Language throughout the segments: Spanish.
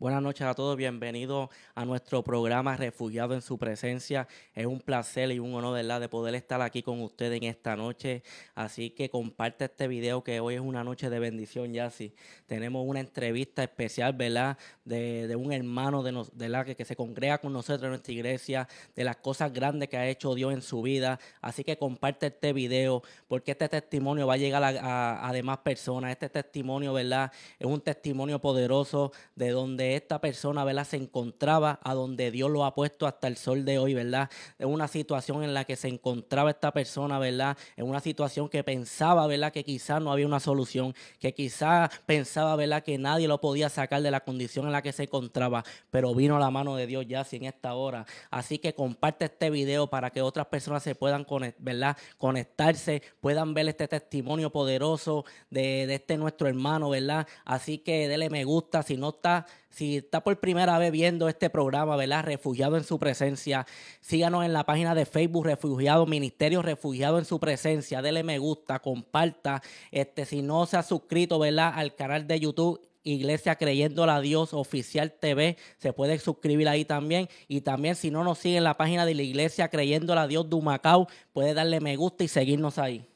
Buenas noches a todos, bienvenidos a nuestro programa Refugiado en su presencia. Es un placer y un honor ¿verdad? de poder estar aquí con ustedes en esta noche. Así que comparte este video que hoy es una noche de bendición, Yassi. Tenemos una entrevista especial ¿verdad? De, un hermano de, de que, que se congrega con nosotros en nuestra iglesia, de las cosas grandes que ha hecho Dios en su vida. Así que comparte este video porque este testimonio va a llegar a, a, a demás personas. Este testimonio, ¿verdad? Es un testimonio poderoso de donde esta persona, ¿verdad? Se encontraba, a donde Dios lo ha puesto hasta el sol de hoy, ¿verdad? En una situación en la que se encontraba esta persona, ¿verdad? En una situación que pensaba, ¿verdad? Que quizás no había una solución, que quizás pensaba, ¿verdad? Que nadie lo podía sacar de la condición en la que se encontraba, pero vino la mano de Dios ya en esta hora. Así que comparte este video para que otras personas se puedan ¿verdad? conectarse, puedan ver este testimonio poderoso de, de este nuestro hermano, ¿verdad? Así que dele me gusta si no está si está por primera vez viendo este programa, ¿verdad? Refugiado en su presencia, síganos en la página de Facebook Refugiado, Ministerio Refugiado en su presencia, dele me gusta, comparta. Este, si no se ha suscrito, ¿verdad? Al canal de YouTube. Iglesia Creyéndola a Dios Oficial TV. Se puede suscribir ahí también. Y también, si no nos sigue en la página de la Iglesia Creyéndola a Dios Dumacao, puede darle me gusta y seguirnos ahí.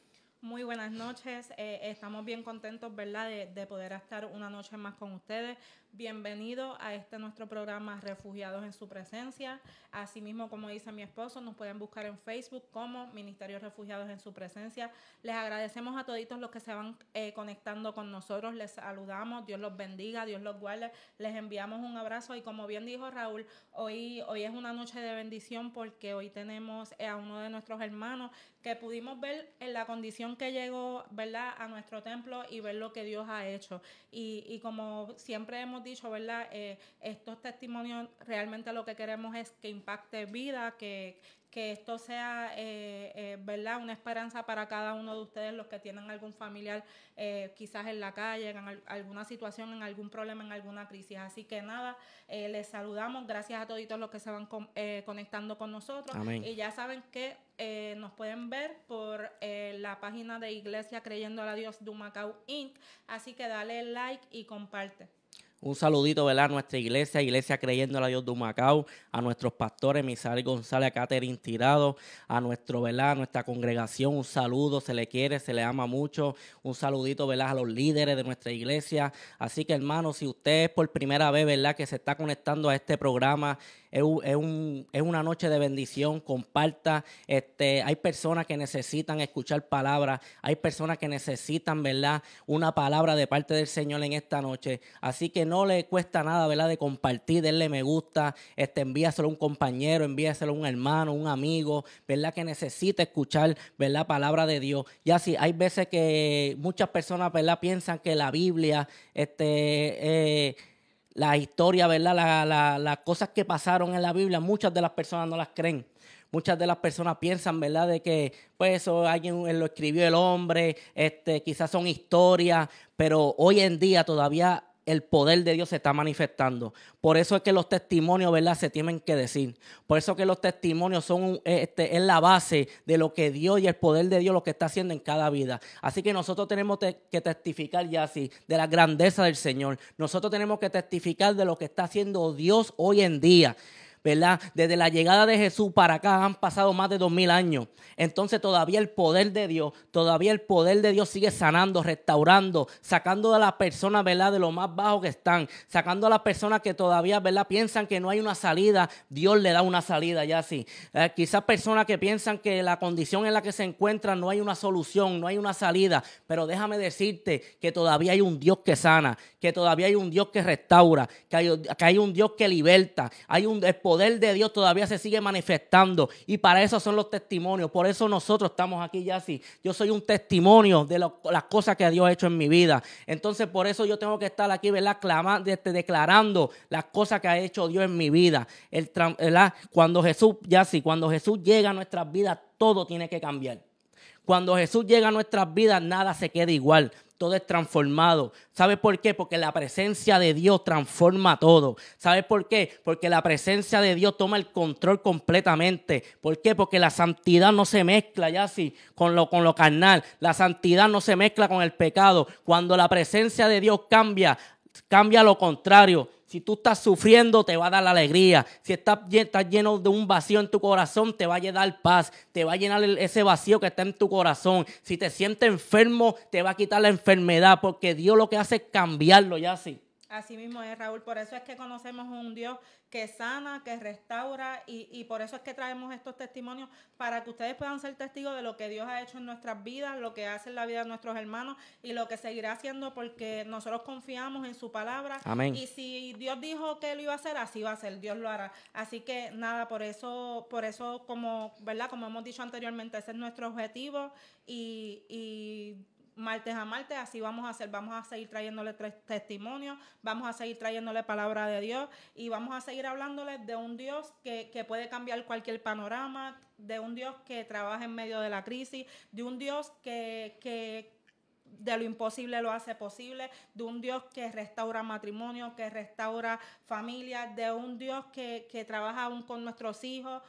Muy buenas noches. Eh, estamos bien contentos, ¿verdad?, de poder estar una noche más con ustedes. Bienvenido a este nuestro programa Refugiados en su presencia. Asimismo, como dice mi esposo, nos pueden buscar en Facebook como Ministerio Refugiados en su presencia. Les agradecemos a toditos los que se van eh, conectando con nosotros. Les saludamos. Dios los bendiga, Dios los guarde. Les enviamos un abrazo y como bien dijo Raúl, hoy, hoy es una noche de bendición porque hoy tenemos eh, a uno de nuestros hermanos que pudimos ver en la condición que llegó, ¿verdad?, a nuestro templo y ver lo que Dios ha hecho. Y, y como siempre hemos dicho, ¿verdad? Eh, estos testimonios realmente lo que queremos es que impacte vida, que, esto sea, eh, eh, ¿verdad? Una esperanza para cada uno de ustedes, los que tienen algún familiar quizás en la calle, en alguna situación, en algún problema, en alguna crisis. Así que nada, les saludamos. Gracias a todos los que se van conectando con nosotros. Y ya saben que nos pueden ver por la página de Iglesia Creyendo a la Dios Dumacau Inc. Así que dale like y comparte. Un saludito, ¿verdad? A nuestra iglesia, Iglesia Creyendo la Dios de macao a nuestros pastores, Misael González, a Catherine Tirado, a nuestro, ¿verdad? nuestra congregación, un saludo, se le quiere, se le ama mucho. Un saludito, ¿verdad? A los líderes de nuestra iglesia. Así que, hermano, si usted es por primera vez, ¿verdad? Que se está conectando a este programa, es, una noche de bendición, comparta. Este, hay personas que necesitan escuchar palabras, hay personas que necesitan, ¿verdad? Una palabra de parte del Señor en esta noche. Así que no le cuesta nada, ¿verdad? De compartir, denle me gusta, este, envíaselo a un compañero, envíaselo a un hermano, un amigo, ¿verdad? Que necesita escuchar, ¿verdad? Palabra de Dios. Ya sí, hay veces que muchas personas, ¿verdad? Piensan que la Biblia, este, eh, la historia, ¿verdad? La, las cosas que pasaron en la Biblia, muchas de las personas no las creen. Muchas de las personas piensan, ¿verdad?, de que, pues, eso alguien eh, lo escribió el hombre, este, quizás son historias, pero hoy en día todavía el poder de Dios se está manifestando. Por eso es que los testimonios, ¿verdad? Se tienen que decir. Por eso es que los testimonios son este, es la base de lo que Dios y el poder de Dios lo que está haciendo en cada vida. Así que nosotros tenemos que testificar ya así de la grandeza del Señor. Nosotros tenemos que testificar de lo que está haciendo Dios hoy en día. ¿verdad? Desde la llegada de Jesús para acá han pasado más de dos mil años. Entonces todavía el poder de Dios, todavía el poder de Dios sigue sanando, restaurando, sacando a las personas, ¿verdad? De lo más bajo que están, sacando a las personas que todavía, ¿verdad? Piensan que no hay una salida, Dios le da una salida, ya sí. Eh, quizás personas que piensan que la condición en la que se encuentran no hay una solución, no hay una salida, pero déjame decirte que todavía hay un Dios que sana, que todavía hay un Dios que restaura, que hay, un Dios que liberta, hay un poder de Dios todavía se sigue manifestando y para eso son los testimonios. Por eso nosotros estamos aquí, Yassi. Yo soy un testimonio de las cosas que Dios ha hecho en mi vida. Entonces, por eso yo tengo que estar aquí, ¿verdad? Clamando, este, declarando las cosas que ha hecho Dios en mi vida. El, Cuando Jesús, Yassi, cuando Jesús llega a nuestras vidas, todo tiene que cambiar. Cuando Jesús llega a nuestras vidas, nada se queda igual. Todo es transformado. ¿Sabes por qué? Porque la presencia de Dios transforma todo. ¿Sabes por qué? Porque la presencia de Dios toma el control completamente. ¿Por qué? Porque la santidad no se mezcla ya así con lo, con lo carnal. La santidad no se mezcla con el pecado. Cuando la presencia de Dios cambia, cambia lo contrario si tú estás sufriendo, te va a dar la alegría. Si estás, lleno de un vacío en tu corazón, te va a llenar paz. Te va a llenar ese vacío que está en tu corazón. Si te sientes enfermo, te va a quitar la enfermedad, porque Dios lo que hace es cambiarlo, ya así. Así mismo es, Raúl. Por eso es que conocemos un Dios que sana, que restaura y, por eso es que traemos estos testimonios para que ustedes puedan ser testigos de lo que Dios ha hecho en nuestras vidas, lo que hace en la vida de nuestros hermanos y lo que seguirá haciendo porque nosotros confiamos en su palabra. Amén. Y si Dios dijo que lo iba a hacer, así va a ser, Dios lo hará. Así que nada, por eso, por eso como, ¿verdad? Como hemos dicho anteriormente, ese es nuestro objetivo y, y martes a martes, así vamos a hacer, vamos a seguir trayéndole testimonios, vamos a seguir trayéndole palabra de Dios y vamos a seguir hablándole de un Dios que, puede cambiar cualquier panorama, de un Dios que trabaja en medio de la crisis, de un Dios que, de lo imposible lo hace posible, de un Dios que restaura matrimonio, que restaura familia, de un Dios que, que trabaja aún con nuestros hijos,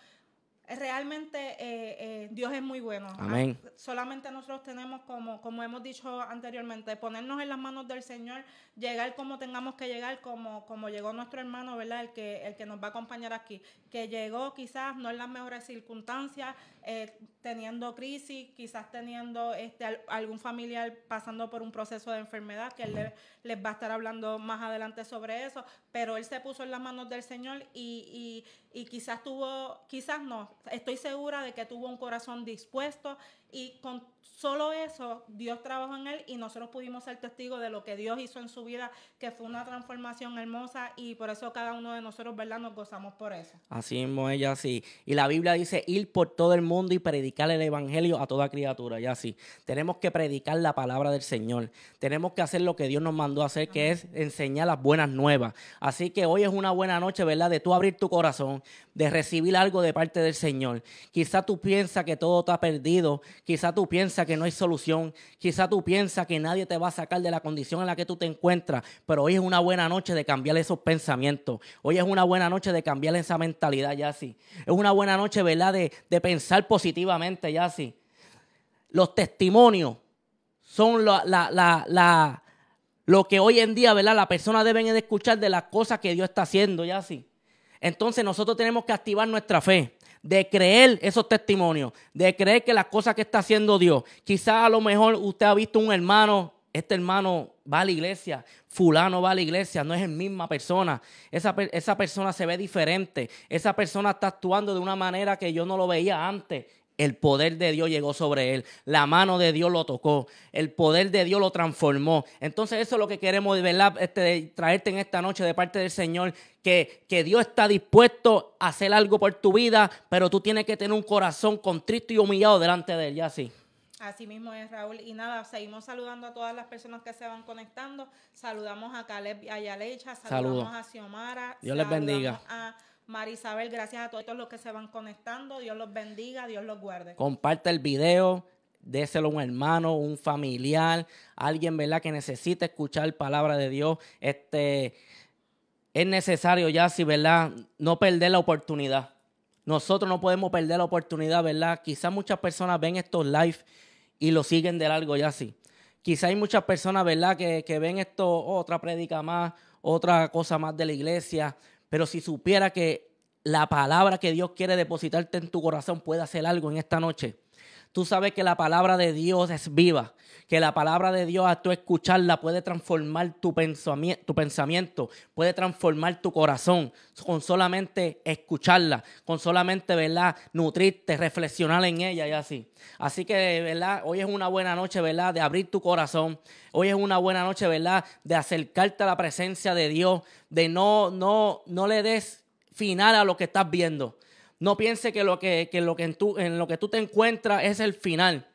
Realmente eh, eh, Dios es muy bueno. Ah, Amén. Solamente nosotros tenemos, como, como hemos dicho anteriormente, ponernos en las manos del Señor, llegar como tengamos que llegar, como, como llegó nuestro hermano, ¿verdad? El que, el que nos va a acompañar aquí, que llegó quizás no en las mejores circunstancias, eh, teniendo crisis, quizás teniendo este, algún familiar pasando por un proceso de enfermedad, que él les va a estar hablando más adelante sobre eso, pero él se puso en las manos del Señor y, quizás tuvo, quizás no, estoy segura de que tuvo un corazón dispuesto y con solo eso Dios trabajó en él y nosotros pudimos ser testigos de lo que Dios hizo en su vida, que fue una transformación hermosa y por eso cada uno de nosotros, ¿verdad? Nos gozamos por eso. Así mismo ella, sí. Y la Biblia dice, ir por todo el mundo mundo y predicar el Evangelio a toda criatura, ya sí. Tenemos que predicar la palabra del Señor. Tenemos que hacer lo que Dios nos mandó a hacer, que es enseñar las buenas nuevas. Así que hoy es una buena noche, ¿verdad? De tú abrir tu corazón, de recibir algo de parte del Señor. Quizá tú piensas que todo está perdido, quizá tú piensas que no hay solución, quizá tú piensas que nadie te va a sacar de la condición en la que tú te encuentras, pero hoy es una buena noche de cambiar esos pensamientos. Hoy es una buena noche de cambiar esa mentalidad, ya sí. Es una buena noche, ¿verdad? De, de pensar positivamente, ya sí Los testimonios son la, lo que hoy en día, ¿verdad? La persona deben de escuchar de las cosas que Dios está haciendo, ya así. Entonces nosotros tenemos que activar nuestra fe, de creer esos testimonios, de creer que las cosas que está haciendo Dios. Quizás a lo mejor usted ha visto un hermano este hermano va a la iglesia, fulano va a la iglesia, no es la misma persona, esa, esa, persona se ve diferente, esa persona está actuando de una manera que yo no lo veía antes. El poder de Dios llegó sobre él, la mano de Dios lo tocó, el poder de Dios lo transformó. Entonces eso es lo que queremos ¿verdad? Este, traerte en esta noche de parte del Señor, que, que Dios está dispuesto a hacer algo por tu vida, pero tú tienes que tener un corazón contrito y humillado delante de él, ya sí. Así mismo es, Raúl. Y nada, seguimos saludando a todas las personas que se van conectando. Saludamos a Caleb y a Yalecha, saludamos a Xiomara. Dios les bendiga. A Marisabel, gracias a todos los que se van conectando. Dios los bendiga, Dios los guarde. Comparte el video, déselo a un hermano, un familiar, alguien, ¿verdad?, que necesite escuchar palabra de Dios. Este, es necesario ya, si, ¿verdad?, no perder la oportunidad. Nosotros no podemos perder la oportunidad, ¿verdad? Quizás muchas personas ven estos live y lo siguen de largo ya así. Quizá hay muchas personas, ¿verdad?, que, ven esto, otra prédica más, otra cosa más de la iglesia, pero si supiera que la palabra que Dios quiere depositarte en tu corazón puede hacer algo en esta noche, Tú sabes que la palabra de Dios es viva, que la palabra de Dios a tu escucharla puede transformar tu pensamiento, tu pensamiento, puede transformar tu corazón con solamente escucharla, con solamente, ¿verdad? Nutrirte, reflexionar en ella y así. Así que, ¿verdad? Hoy es una buena noche, ¿verdad? De abrir tu corazón. Hoy es una buena noche, ¿verdad? De acercarte a la presencia de Dios, de no, no, no le des final a lo que estás viendo. No piense que lo que, lo que en, en lo que tú te encuentras es el final.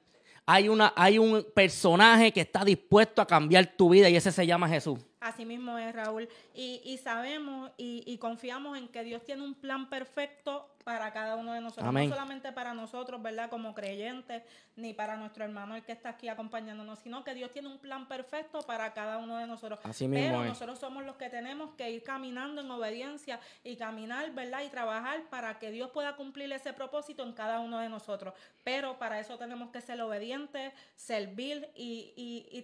Hay, una, hay un personaje que está dispuesto a cambiar tu vida y ese se llama Jesús. Así mismo es, Raúl. Y, sabemos y, y confiamos en que Dios tiene un plan perfecto para cada uno de nosotros, no solamente para nosotros, ¿verdad? Como creyentes, ni para nuestro hermano el que está aquí acompañándonos, sino que Dios tiene un plan perfecto para cada uno de nosotros. Así mismo Pero nosotros somos los que tenemos que ir caminando en obediencia y caminar, ¿verdad? Y trabajar para que Dios pueda cumplir ese propósito en cada uno de nosotros. Pero para eso tenemos que ser obedientes, servir y,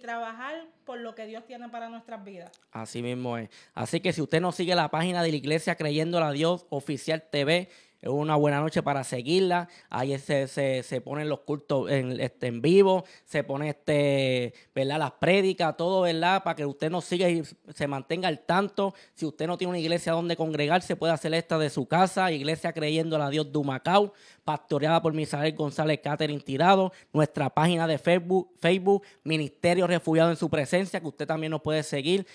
trabajar por lo que Dios tiene para nuestras vidas. Así mismo es. Así que si usted no sigue la página de la Iglesia Creyéndola a Dios Oficial TV, es una buena noche para seguirla. Ahí se, se, ponen los cultos en, este, en vivo, se pone este, ¿verdad? las prédicas, todo, ¿verdad? Para que usted nos siga y se mantenga al tanto. Si usted no tiene una iglesia donde congregarse, puede hacer esta de su casa, Iglesia Creyendo a la Dios Dumacao, pastoreada por Misael González Caterin Tirado, nuestra página de Facebook, Facebook Ministerio Refugiado en su presencia, que usted también nos puede seguir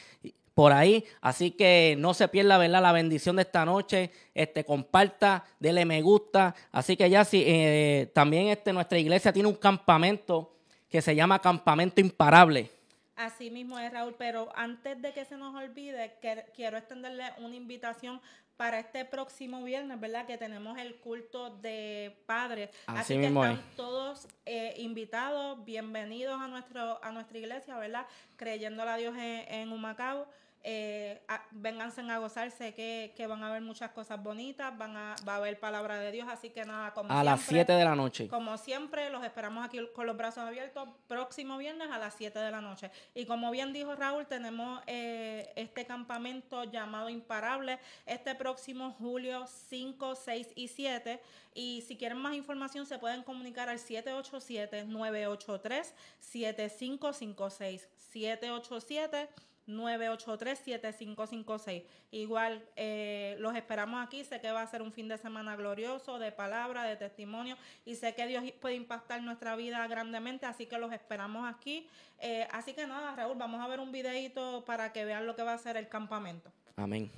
por ahí. Así que no se pierda, La bendición de esta noche. Este, comparta, dele me gusta. Así que ya si eh, también este, nuestra iglesia tiene un campamento que se llama Campamento Imparable. Así mismo es, Raúl, pero antes de que se nos olvide, quiero extenderle una invitación para este próximo viernes, ¿verdad? Que tenemos el culto de padres. Así, que están todos eh, invitados, bienvenidos a, nuestro, a nuestra iglesia, ¿verdad? Creyéndole a Dios en, en Humacao eh, a, vénganse a gozarse que, van a ver muchas cosas bonitas, van a, va a haber palabra de Dios, así que nada, como A las 7 de la noche. Como siempre, los esperamos aquí con los brazos abiertos, próximo viernes a las 7 de la noche. Y como bien dijo Raúl, tenemos eh, este campamento llamado Imparable este próximo julio 5, 6 y 7. Y si quieren más información, se pueden comunicar al 787-983-7556. 787 983-7556. Igual eh, los esperamos aquí. Sé que va a ser un fin de semana glorioso de palabra, de testimonio y sé que Dios puede impactar nuestra vida grandemente, así que los esperamos aquí. Eh, así que nada, Raúl, vamos a ver un videito para que vean lo que va a ser el campamento. Amén.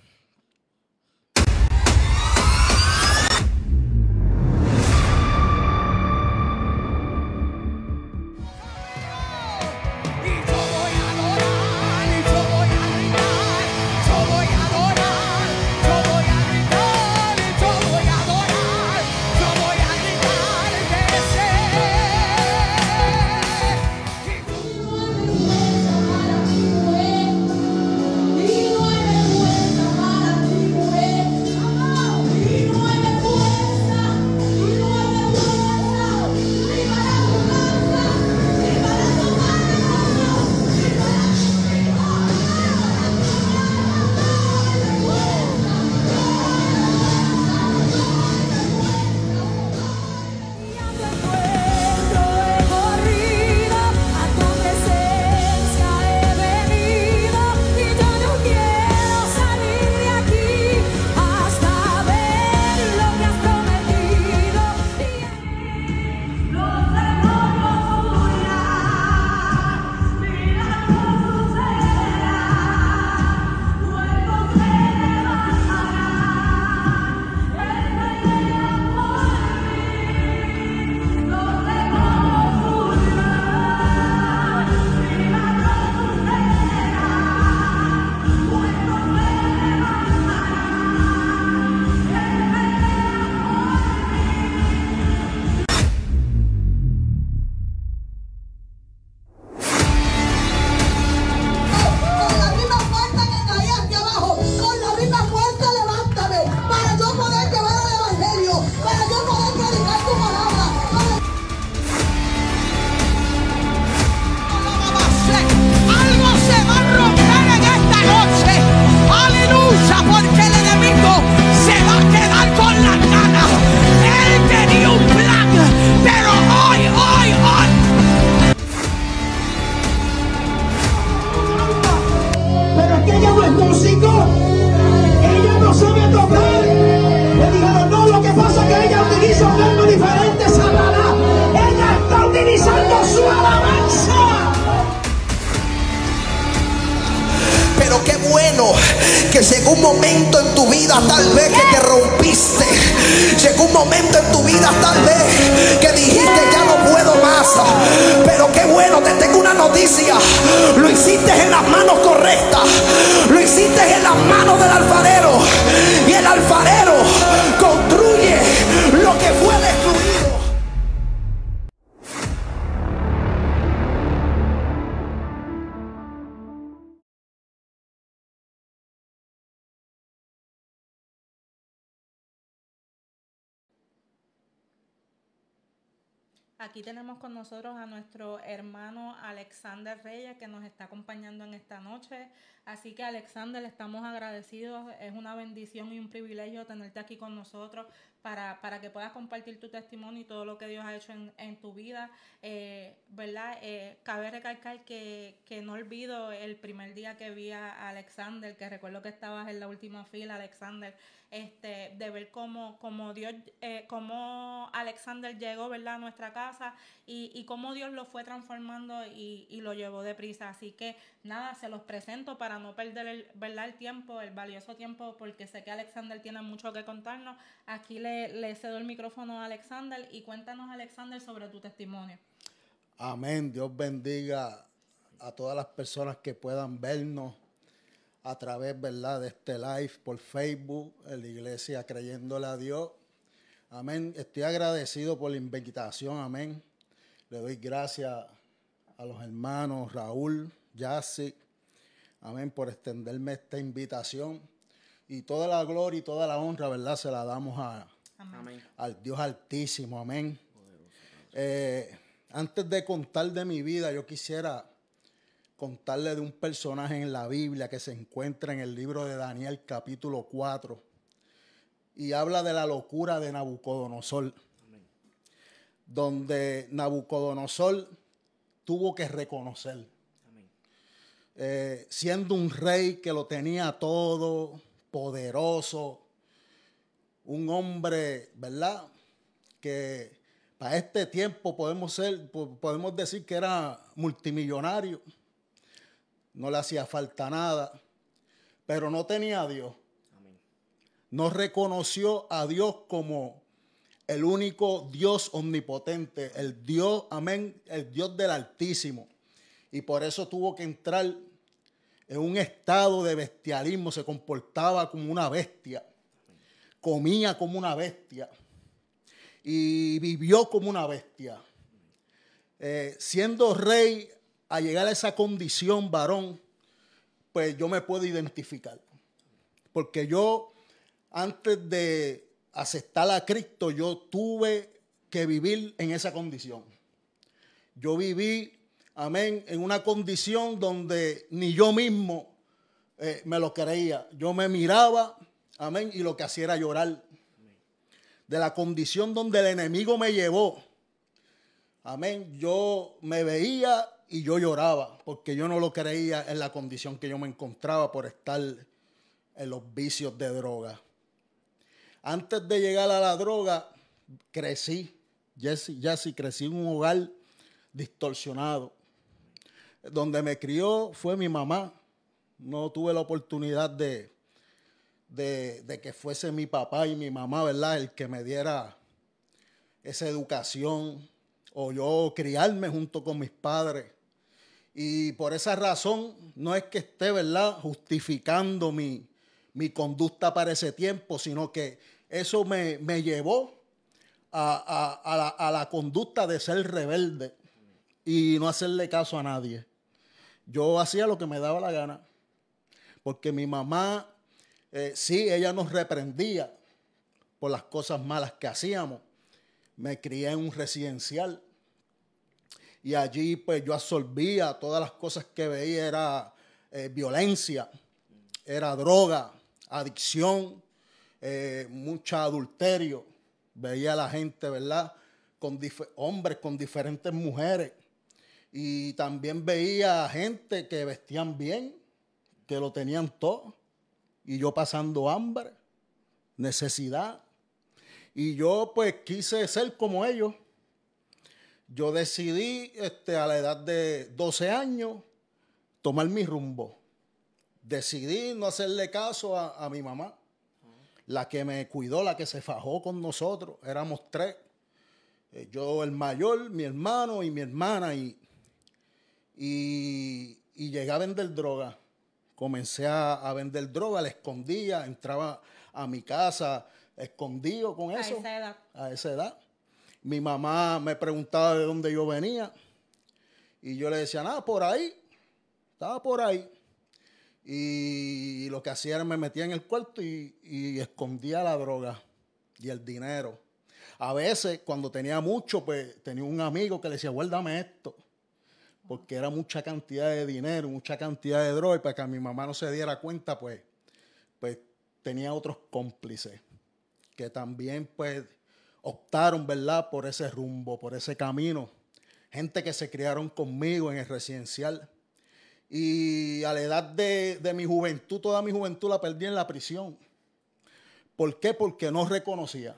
momento en tu vida tal vez que dijiste ya no puedo más. Pero qué bueno, te tengo una noticia. Lo hiciste en las manos correctas. Lo hiciste en las manos del alfarero. Y el alfarero Aquí tenemos con nosotros a nuestro hermano Alexander Reyes que nos está acompañando en esta noche. Así que Alexander, estamos agradecidos. Es una bendición y un privilegio tenerte aquí con nosotros para, que puedas compartir tu testimonio y todo lo que Dios ha hecho en, tu vida. Eh, ¿Verdad? Eh, cabe recalcar que, no olvido el primer día que vi a Alexander, que recuerdo que estabas en la última fila, Alexander, este, de ver cómo, Dios, eh, como Alexander llegó, ¿verdad?, a nuestra casa y, y cómo Dios lo fue transformando y, lo llevó deprisa. Así que nada, se los presento para no perder el, ¿verdad? el tiempo, el valioso tiempo, porque sé que Alexander tiene mucho que contarnos. Aquí le le, cedo el micrófono a Alexander y cuéntanos, Alexander, sobre tu testimonio. Amén. Dios bendiga a todas las personas que puedan vernos a través ¿verdad? de este live por Facebook, en la iglesia creyéndole a Dios. Amén. Estoy agradecido por la invitación. Amén. Le doy gracias a los hermanos Raúl, Yassi. Amén. Por extenderme esta invitación. Y toda la gloria y toda la honra, ¿verdad? Se la damos a, al Dios altísimo, amén. Eh, antes de contar de mi vida, yo quisiera contarle de un personaje en la Biblia que se encuentra en el libro de Daniel capítulo 4 y habla de la locura de Nabucodonosor, donde Nabucodonosor tuvo que reconocer, eh, siendo un rey que lo tenía todo, poderoso, un hombre, ¿verdad? Que para este tiempo podemos, podemos decir que era multimillonario, no le hacía falta nada, pero no tenía a Dios. No reconoció a Dios como el único Dios omnipotente, el Dios, amén, el Dios del Altísimo. Y por eso tuvo que entrar en un estado de bestialismo, se comportaba como una bestia comía como una bestia y vivió como una bestia. Eh, siendo rey, a llegar a esa condición varón, pues yo me puedo identificar. Porque yo, antes de aceptar a Cristo, yo tuve que vivir en esa condición. Yo viví, amén, en una condición donde ni yo mismo eh, me lo creía. Yo me miraba Amén. Y lo que hacía era llorar de la condición donde el enemigo me llevó. Amén. Yo me veía y yo lloraba porque yo no lo creía en la condición que yo me encontraba por estar en los vicios de droga. Antes de llegar a la droga, crecí. Ya Jesse crecí en un hogar distorsionado. Donde me crió fue mi mamá. No tuve la oportunidad de, de, que fuese mi papá y mi mamá, ¿verdad? El que me diera esa educación o yo criarme junto con mis padres. Y por esa razón no es que esté, ¿verdad? Justificando mi, mi conducta para ese tiempo, sino que eso me, llevó la, a la conducta de ser rebelde y no hacerle caso a nadie. Yo hacía lo que me daba la gana, porque mi mamá eh, sí, ella nos reprendía por las cosas malas que hacíamos. Me crié en un residencial y allí pues yo absorbía todas las cosas que veía, era eh, violencia, era droga, adicción, eh, mucho adulterio. Veía a la gente, ¿verdad? Con hombres, con diferentes mujeres. Y también veía gente que vestían bien, que lo tenían todo y yo pasando hambre, necesidad. Y yo pues quise ser como ellos. Yo decidí este, a la edad de 12 años tomar mi rumbo. Decidí no hacerle caso a, mi mamá, la que me cuidó, la que se fajó con nosotros. Éramos tres. Eh, yo el mayor, mi hermano y mi hermana. Y, y, y llegué a vender droga Comencé a, vender droga, la escondía, entraba a mi casa escondido con eso. A esa edad. A esa edad. Mi mamá me preguntaba de dónde yo venía y yo le decía, nada, por ahí. Estaba por ahí. Y lo que hacía era me metía en el cuarto y, y escondía la droga y el dinero. A veces, cuando tenía mucho, pues tenía un amigo que le decía, guárdame esto porque era mucha cantidad de dinero, mucha cantidad de droga, y para que mi mamá no se diera cuenta, pues, pues tenía otros cómplices que también, pues, optaron, ¿verdad?, por ese rumbo, por ese camino. Gente que se criaron conmigo en el residencial. Y a la edad de, de mi juventud, toda mi juventud la perdí en la prisión. ¿Por qué? Porque no reconocía.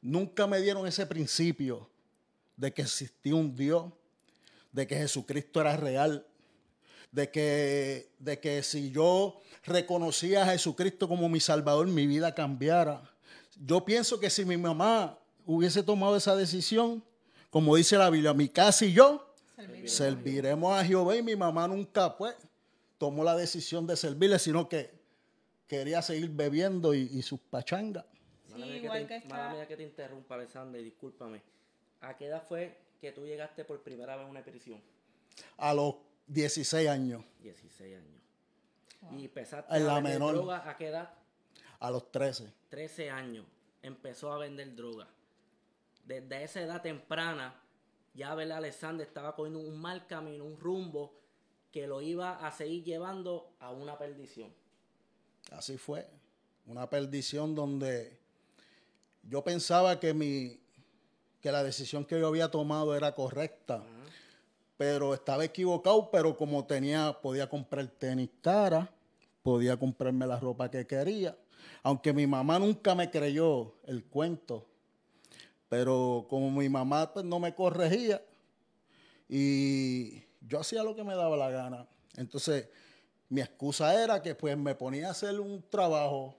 Nunca me dieron ese principio de que existía un Dios de que Jesucristo era real, de que, de que si yo reconocía a Jesucristo como mi Salvador, mi vida cambiara. Yo pienso que si mi mamá hubiese tomado esa decisión, como dice la Biblia, mi casa y yo serviremos, a Jehová y mi mamá nunca pues tomó la decisión de servirle, sino que quería seguir bebiendo y, sus pachangas. Sí, que, te interrumpa, Alexander, discúlpame. ¿A qué edad fue que tú llegaste por primera vez a una prisión? A los 16 años. 16 años. ¿Y empezaste a vender droga a qué edad? A los 13. 13 años empezó a vender droga. Desde esa edad temprana, ya Alexander estaba cogiendo un mal camino, un rumbo que lo iba a seguir llevando a una perdición. Así fue. Una perdición donde yo pensaba que mi, que la decisión que yo había tomado era correcta. Pero estaba equivocado, pero como tenía, podía comprar tenis cara, podía comprarme la ropa que quería. Aunque mi mamá nunca me creyó el cuento. Pero como mi mamá pues, no me corregía y yo hacía lo que me daba la gana. Entonces, mi excusa era que pues me ponía a hacer un trabajo,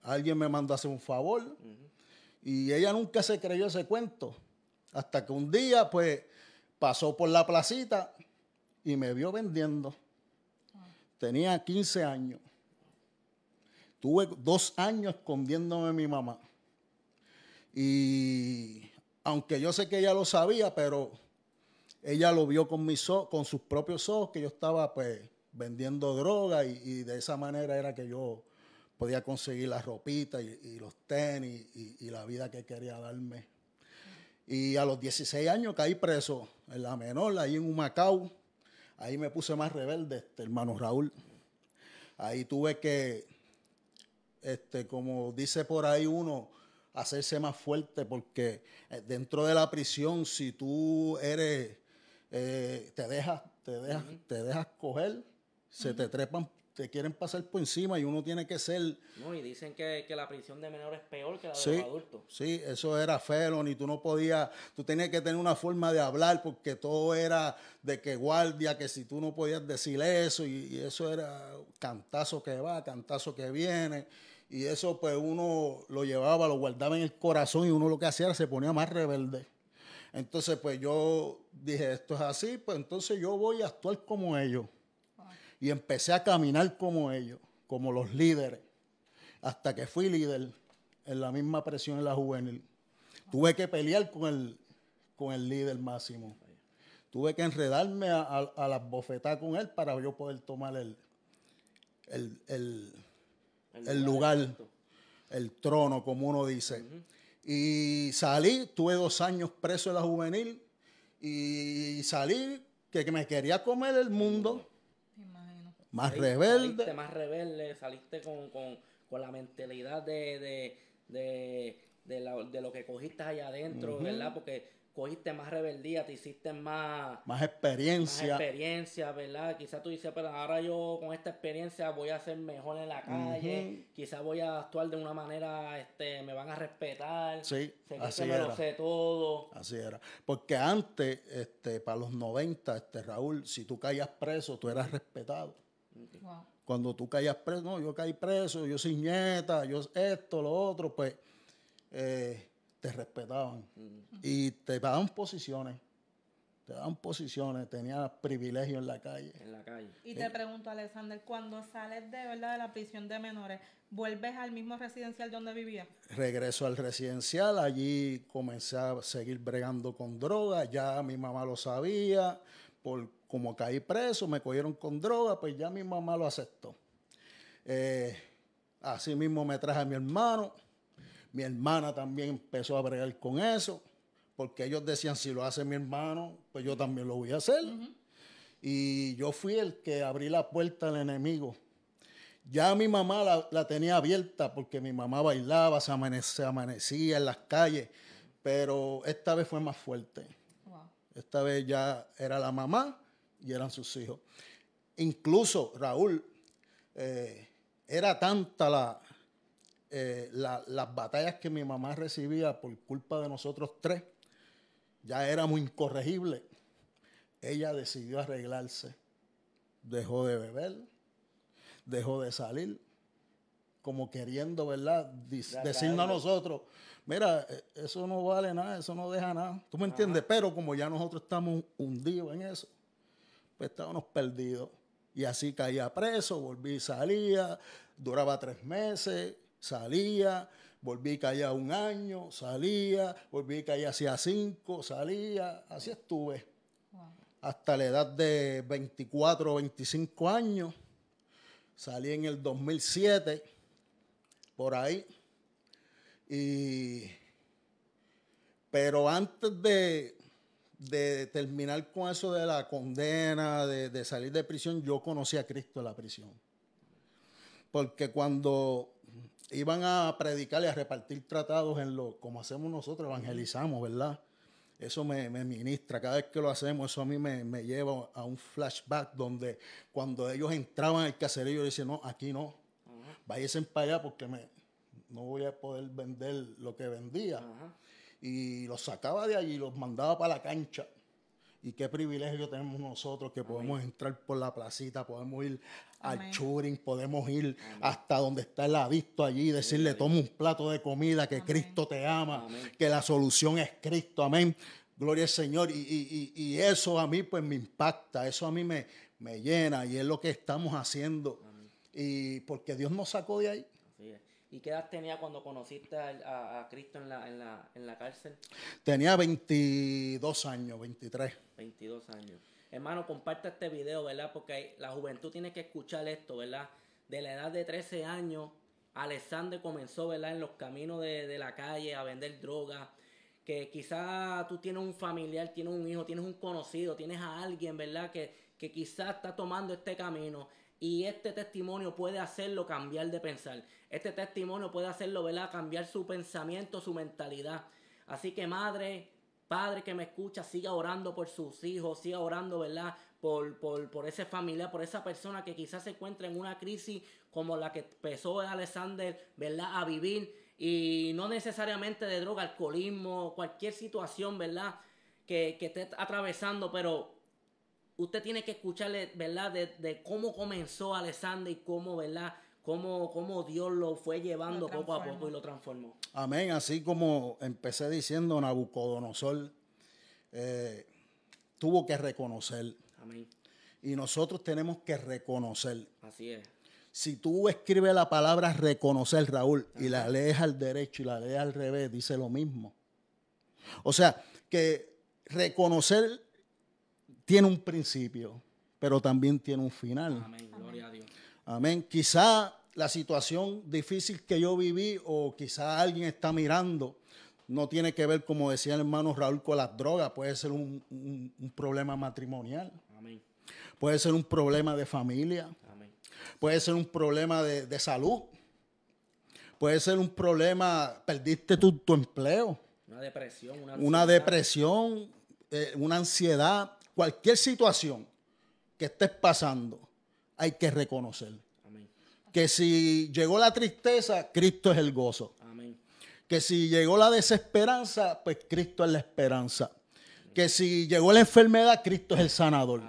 alguien me mandó un favor. Y ella nunca se creyó ese cuento. Hasta que un día, pues, pasó por la placita y me vio vendiendo. Tenía 15 años. Tuve dos años escondiéndome mi mamá. Y aunque yo sé que ella lo sabía, pero ella lo vio con, mis con sus propios ojos, que yo estaba pues vendiendo droga y de esa manera era que yo podía conseguir la ropita y, los tenis y, la vida que quería darme. Y a los 16 años caí preso en la menor, ahí en Humacao. Ahí me puse más rebelde, este, hermano Raúl. Ahí tuve que, este, como dice por ahí uno, hacerse más fuerte, porque eh, dentro de la prisión, si tú eres, eh, te dejas, te dejas, te dejas coger, se te trepan te quieren pasar por encima y uno tiene que ser... No, y dicen que, la prisión de menores es peor que la de los adultos. Sí, eso era felon y tú no podías, tú tenías que tener una forma de hablar porque todo era de que guardia, que si tú no podías decir eso y eso era cantazo que va, cantazo que viene. Y eso pues uno lo llevaba, lo guardaba en el corazón y uno lo que hacía era se ponía más rebelde. Entonces pues yo dije, esto es así, pues entonces yo voy a actuar como ellos y empecé a caminar como ellos, como los líderes, hasta que fui líder en la misma presión en la juvenil. Tuve que pelear con el, con el líder máximo. Tuve que enredarme a, las bofetadas con él para yo poder tomar el, el, lugar, el trono, como uno dice. Y salí, tuve dos años preso en la juvenil y salí que me quería comer el mundo más rebelde. Saliste más rebelde, saliste con, con, la mentalidad de, de, lo que cogiste allá adentro, ¿verdad? Porque cogiste más rebeldía, te hiciste más... Más experiencia. Más experiencia, ¿verdad? Quizás tú dices, pero ahora yo con esta experiencia voy a ser mejor en la calle, quizás voy a actuar de una manera, este, me van a respetar. Sí, todo. Así era. Porque antes, este, para los 90, este, Raúl, si tú caías preso, tú eras respetado. Cuando tú caías preso, no, yo caí preso, yo soy nieta, yo esto, lo otro, pues eh, te respetaban. Y te daban posiciones. Te daban posiciones, tenías privilegio en la calle. Y eh. te pregunto, Alexander, cuando sales de verdad de la prisión de menores, ¿vuelves al mismo residencial donde vivías? Regreso al residencial, allí comencé a seguir bregando con drogas, ya mi mamá lo sabía, como caí preso, me cogieron con droga, pues ya mi mamá lo aceptó. Eh, así mismo me traje a mi hermano. Mi hermana también empezó a bregar con eso, porque ellos decían, si lo hace mi hermano, pues yo también lo voy a hacer. Y yo fui el que abrí la puerta al enemigo. Ya mi mamá la, tenía abierta porque mi mamá bailaba, se amanecía en las calles, pero esta vez fue más fuerte esta vez ya era la mamá y eran sus hijos. Incluso Raúl, eh, era tanta eh, la, las batallas que mi mamá recibía por culpa de nosotros tres, ya muy incorregible Ella decidió arreglarse. Dejó de beber, dejó de salir, como queriendo, ¿verdad? decirnos a nosotros, mira, e, eso no vale nada, eso no deja nada. ¿Tú me entiendes? Pero como ya nosotros estamos hundidos en eso, pues estábamos perdidos. Y así caía preso, volví y salía, duraba tres meses, salía, volví caía un año, salía, volví y caía hacia cinco, salía, así estuve. Hasta la edad de 24 o 25 años, salí en el 2007, por ahí y, pero antes de, de, terminar con eso de la condena, de, salir de prisión, yo conocí a Cristo en la prisión. Porque cuando iban a predicar y a repartir tratados en lo, como hacemos nosotros, evangelizamos, ¿verdad? Eso me, ministra, cada vez que lo hacemos, eso a mí me, lleva a un flashback donde cuando ellos entraban al caserío, yo decía, no, aquí no, váyanse para allá porque me, no voy a poder vender lo que vendía. Y los sacaba de allí los mandaba para la cancha. Y qué privilegio tenemos nosotros que podemos entrar por la placita, podemos ir al churing, podemos ir hasta donde está el avisto allí decirle, toma un plato de comida, que Cristo te ama, que la solución es Cristo. Amén. Gloria al Señor. Y, y, eso a mí pues me impacta, eso a mí me, me llena y es lo que estamos haciendo. Y porque Dios nos sacó de ahí. ¿Y qué edad tenía cuando conociste a, Cristo en la, cárcel? Tenía 22 años, 23. 22 años. Hermano, comparte este video, ¿verdad? Porque la juventud tiene que escuchar esto, ¿verdad? De la edad de 13 años, Alexander comenzó, ¿verdad? En los caminos de, la calle a vender drogas. Que quizás tú tienes un familiar, tienes un hijo, tienes un conocido, tienes a alguien, ¿verdad? Que, que quizás está tomando este camino. Y este testimonio puede hacerlo cambiar de pensar. Este testimonio puede hacerlo, Cambiar su pensamiento, su mentalidad. Así que madre, padre que me escucha, siga orando por sus hijos, siga orando, ¿verdad? Por, por, por ese familiar, por esa persona que quizás se encuentra en una crisis como la que empezó Alexander, ¿verdad? A vivir. Y no necesariamente de droga, alcoholismo, cualquier situación, ¿verdad? Que, que esté atravesando, pero usted tiene que escucharle, ¿verdad? De, cómo comenzó Alexander y cómo, ¿verdad? Cómo, cómo, Dios lo fue llevando poco a poco y lo transformó. Amén. Así como empecé diciendo, Nabucodonosor eh, tuvo que reconocer. Amén. Y nosotros tenemos que reconocer. Así es. Si tú escribes la palabra reconocer, Raúl, y la lees al derecho y la lees al revés, dice lo mismo. O sea, que reconocer tiene un principio, pero también tiene un final. Amén, gloria a Dios. Amén. Quizá la situación difícil que yo viví o quizá alguien está mirando no tiene que ver, como decía el hermano Raúl, con las drogas, puede ser un, problema matrimonial. Puede ser un problema de familia. Puede ser un problema de, salud. Puede ser un problema, perdiste tu, empleo. Una depresión. Una, depresión, una ansiedad. Eh, cualquier situación que estés pasando, hay que reconocer. Que si llegó la tristeza, Cristo es el gozo. Amén. Que si llegó la desesperanza, pues Cristo es la esperanza. Que si llegó la enfermedad, Cristo es el sanador.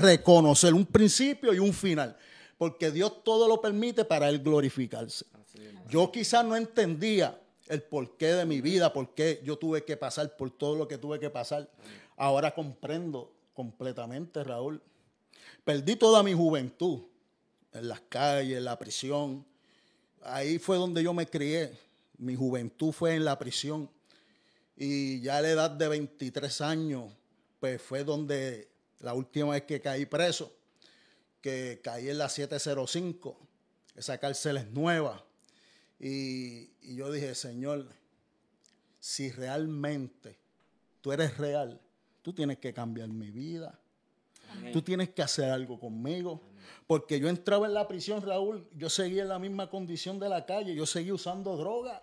Reconocer un principio y un final. Porque Dios todo lo permite para Él glorificarse. Yo quizás no entendía el porqué de mi vida, por qué yo tuve que pasar por todo lo que tuve que pasar. Ahora comprendo completamente, Raúl. Perdí toda mi juventud en las calles, en la prisión. Ahí fue donde yo me crié. Mi juventud fue en la prisión. Y ya a la edad de 23 años, pues fue donde la última vez que caí preso, que caí en la 705. Esa cárcel es nueva. Y, yo dije, Señor, si realmente tú eres real, tú tienes que cambiar mi vida. Tú tienes que hacer algo conmigo. Porque yo entraba en la prisión, Raúl, yo seguía en la misma condición de la calle, yo seguía usando droga.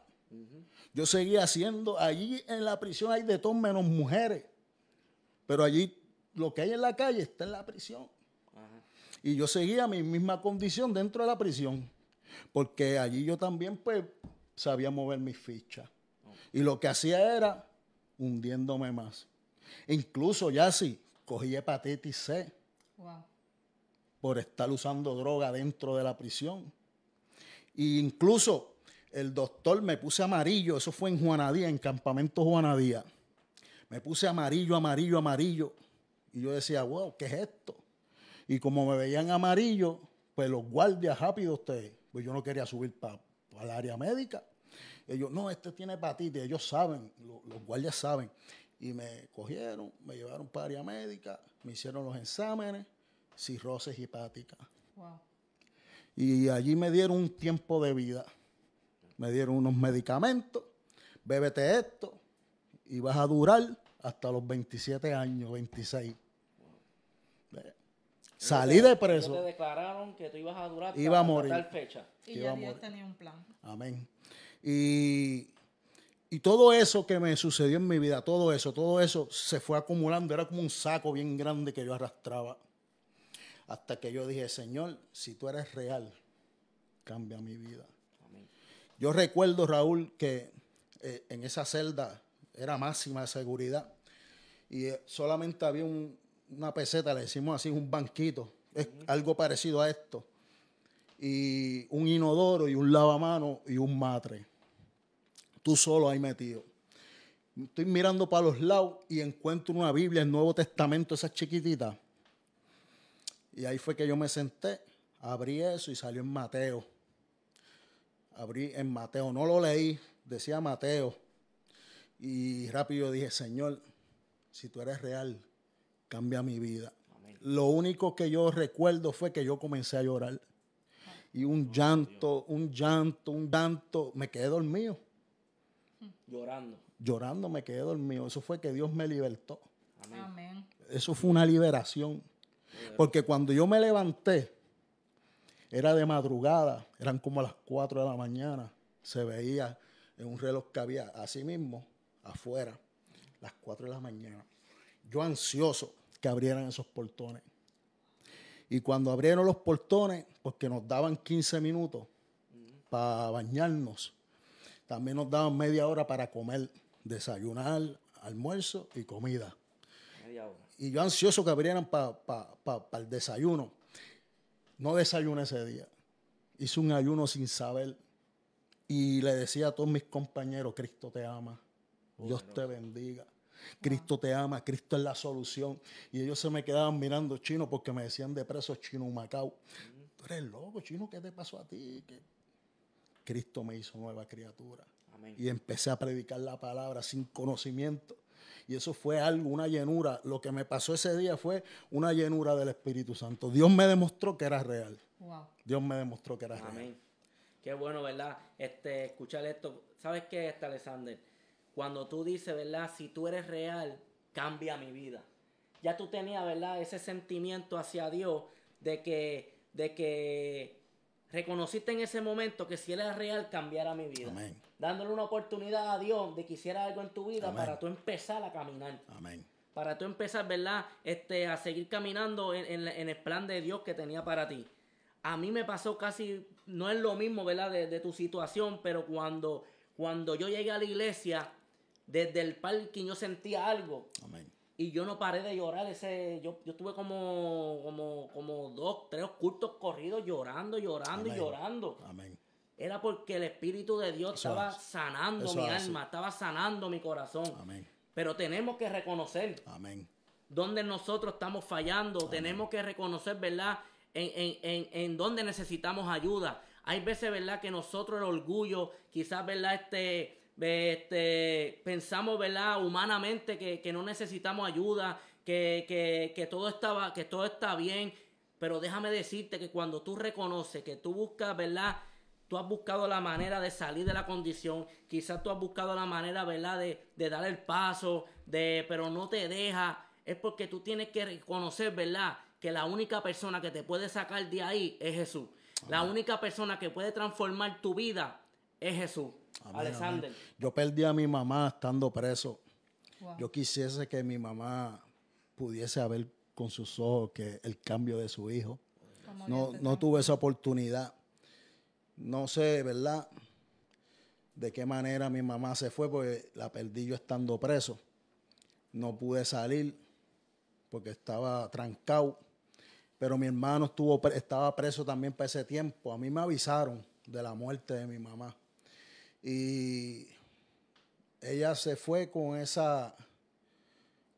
Yo seguía haciendo, allí en la prisión hay de todos menos mujeres. Pero allí lo que hay en la calle está en la prisión. Y yo seguía mi misma condición dentro de la prisión. Porque allí yo también pues sabía mover mis fichas. Y lo que hacía era hundiéndome más incluso ya sí, cogí hepatitis C por estar usando droga dentro de la prisión. E incluso el doctor me puse amarillo, eso fue en Juanadía, en campamento Juanadía. Me puse amarillo, amarillo, amarillo. Y yo decía, wow, ¿qué es esto? Y como me veían amarillo, pues los guardias rápido ustedes, pues yo no quería subir para área médica. Ellos, no, este tiene hepatitis, ellos saben, los guardias saben y me cogieron, me llevaron para área médica, me hicieron los exámenes, cirrosis hepática. Wow. Y allí me dieron un tiempo de vida. Me dieron unos medicamentos, bébete esto y vas a durar hasta los 27 años, 26. Eh, salí de preso. Te declararon que tú ibas a durar iba hasta, a morir. tal fecha. Y ya Dios tenía un plan. Amén. Y y todo eso que me sucedió en mi vida, todo eso, todo eso se fue acumulando. Era como un saco bien grande que yo arrastraba. Hasta que yo dije, Señor, si tú eres real, cambia mi vida. Yo recuerdo, Raúl, que eh, en esa celda era máxima seguridad. Y eh, solamente había una peseta, le decimos así, un banquito. algo parecido a esto. Y un inodoro y un lavamano y un matre tú solo ahí metido. Estoy mirando para los lados y encuentro una Biblia, el Nuevo Testamento, esa chiquitita. Y ahí fue que yo me senté, abrí eso y salió en Mateo. Abrí en Mateo, no lo leí, decía Mateo. Y rápido dije, Señor, si tú eres real, cambia mi vida. Lo único que yo recuerdo fue que yo comencé a llorar. Y un llanto, un llanto, un llanto, me quedé dormido. Llorando. Llorando me quedé dormido. Eso fue que Dios me libertó. Eso fue una liberación. Porque cuando yo me levanté, era de madrugada, eran como a las 4 de la mañana. Se veía en un reloj que había así mismo, afuera, las 4 de la mañana. Yo ansioso que abrieran esos portones. Y cuando abrieron los portones, porque nos daban 15 minutos para bañarnos, también nos daban media hora para comer, desayunar, almuerzo y comida. Y yo ansioso que abrieran para el desayuno. No desayuné ese día. Hice un ayuno sin saber. Y le decía a todos mis compañeros, Cristo te ama. Oh, Dios te bendiga. Cristo te ama, Cristo es la solución. Y ellos se me quedaban mirando chino porque me decían de preso chino Macao. Mm. Tú eres loco, chino, ¿qué te pasó a ti? Cristo me hizo nueva criatura. Y empecé a predicar la palabra sin conocimiento. Y eso fue algo, una llenura. Lo que me pasó ese día fue una llenura del Espíritu Santo. Dios me demostró que era real. Dios me demostró que era real. Qué bueno, ¿verdad? Este, escuchar esto. ¿Sabes qué es, este, Alexander? Cuando tú dices, ¿verdad? Si tú eres real, cambia mi vida. Ya tú tenías, ¿verdad? Ese sentimiento hacia Dios de que, de que reconociste en ese momento que si Él es real cambiara mi vida. Dándole una oportunidad a Dios de que hiciera algo en tu vida para tú empezar a caminar. Amén. Para tú empezar, ¿verdad? Este, a seguir caminando en, el plan de Dios que tenía para ti. A mí me pasó casi, no es lo mismo, ¿verdad? De, tu situación, pero cuando, cuando yo llegué a la iglesia, desde el parking yo sentía algo. Amén y yo no paré de llorar ese, yo, yo estuve como, como, dos, tres cultos corridos llorando, llorando y llorando. Amén. Era porque el Espíritu de Dios estaba sanando mi alma, estaba sanando mi corazón. Amén. Pero tenemos que reconocer Amén. donde nosotros estamos fallando, tenemos que reconocer, ¿verdad? En, en, en, en dónde necesitamos ayuda. Hay veces, ¿verdad? Que nosotros el orgullo, quizás, ¿verdad? Este, este, pensamos, ¿verdad? Humanamente que, que no necesitamos ayuda, que, que, que, todo estaba, que todo está bien, pero déjame decirte que cuando tú reconoces que tú buscas, ¿verdad? Tú has buscado la manera de salir de la condición, quizás tú has buscado la manera, ¿verdad? De, de dar el paso, de, pero no te deja, es porque tú tienes que reconocer, ¿verdad? Que la única persona que te puede sacar de ahí es Jesús. La única persona que puede transformar tu vida es Jesús. Yo perdí a mi mamá estando preso. Yo quisiese que mi mamá pudiese ver con sus ojos que el cambio de su hijo. No, no tuve esa oportunidad. No sé, ¿verdad? De qué manera mi mamá se fue, porque la perdí yo estando preso. No pude salir porque estaba trancado. Pero mi hermano estuvo, estaba preso también para ese tiempo. A mí me avisaron de la muerte de mi mamá. Y ella se fue con esa,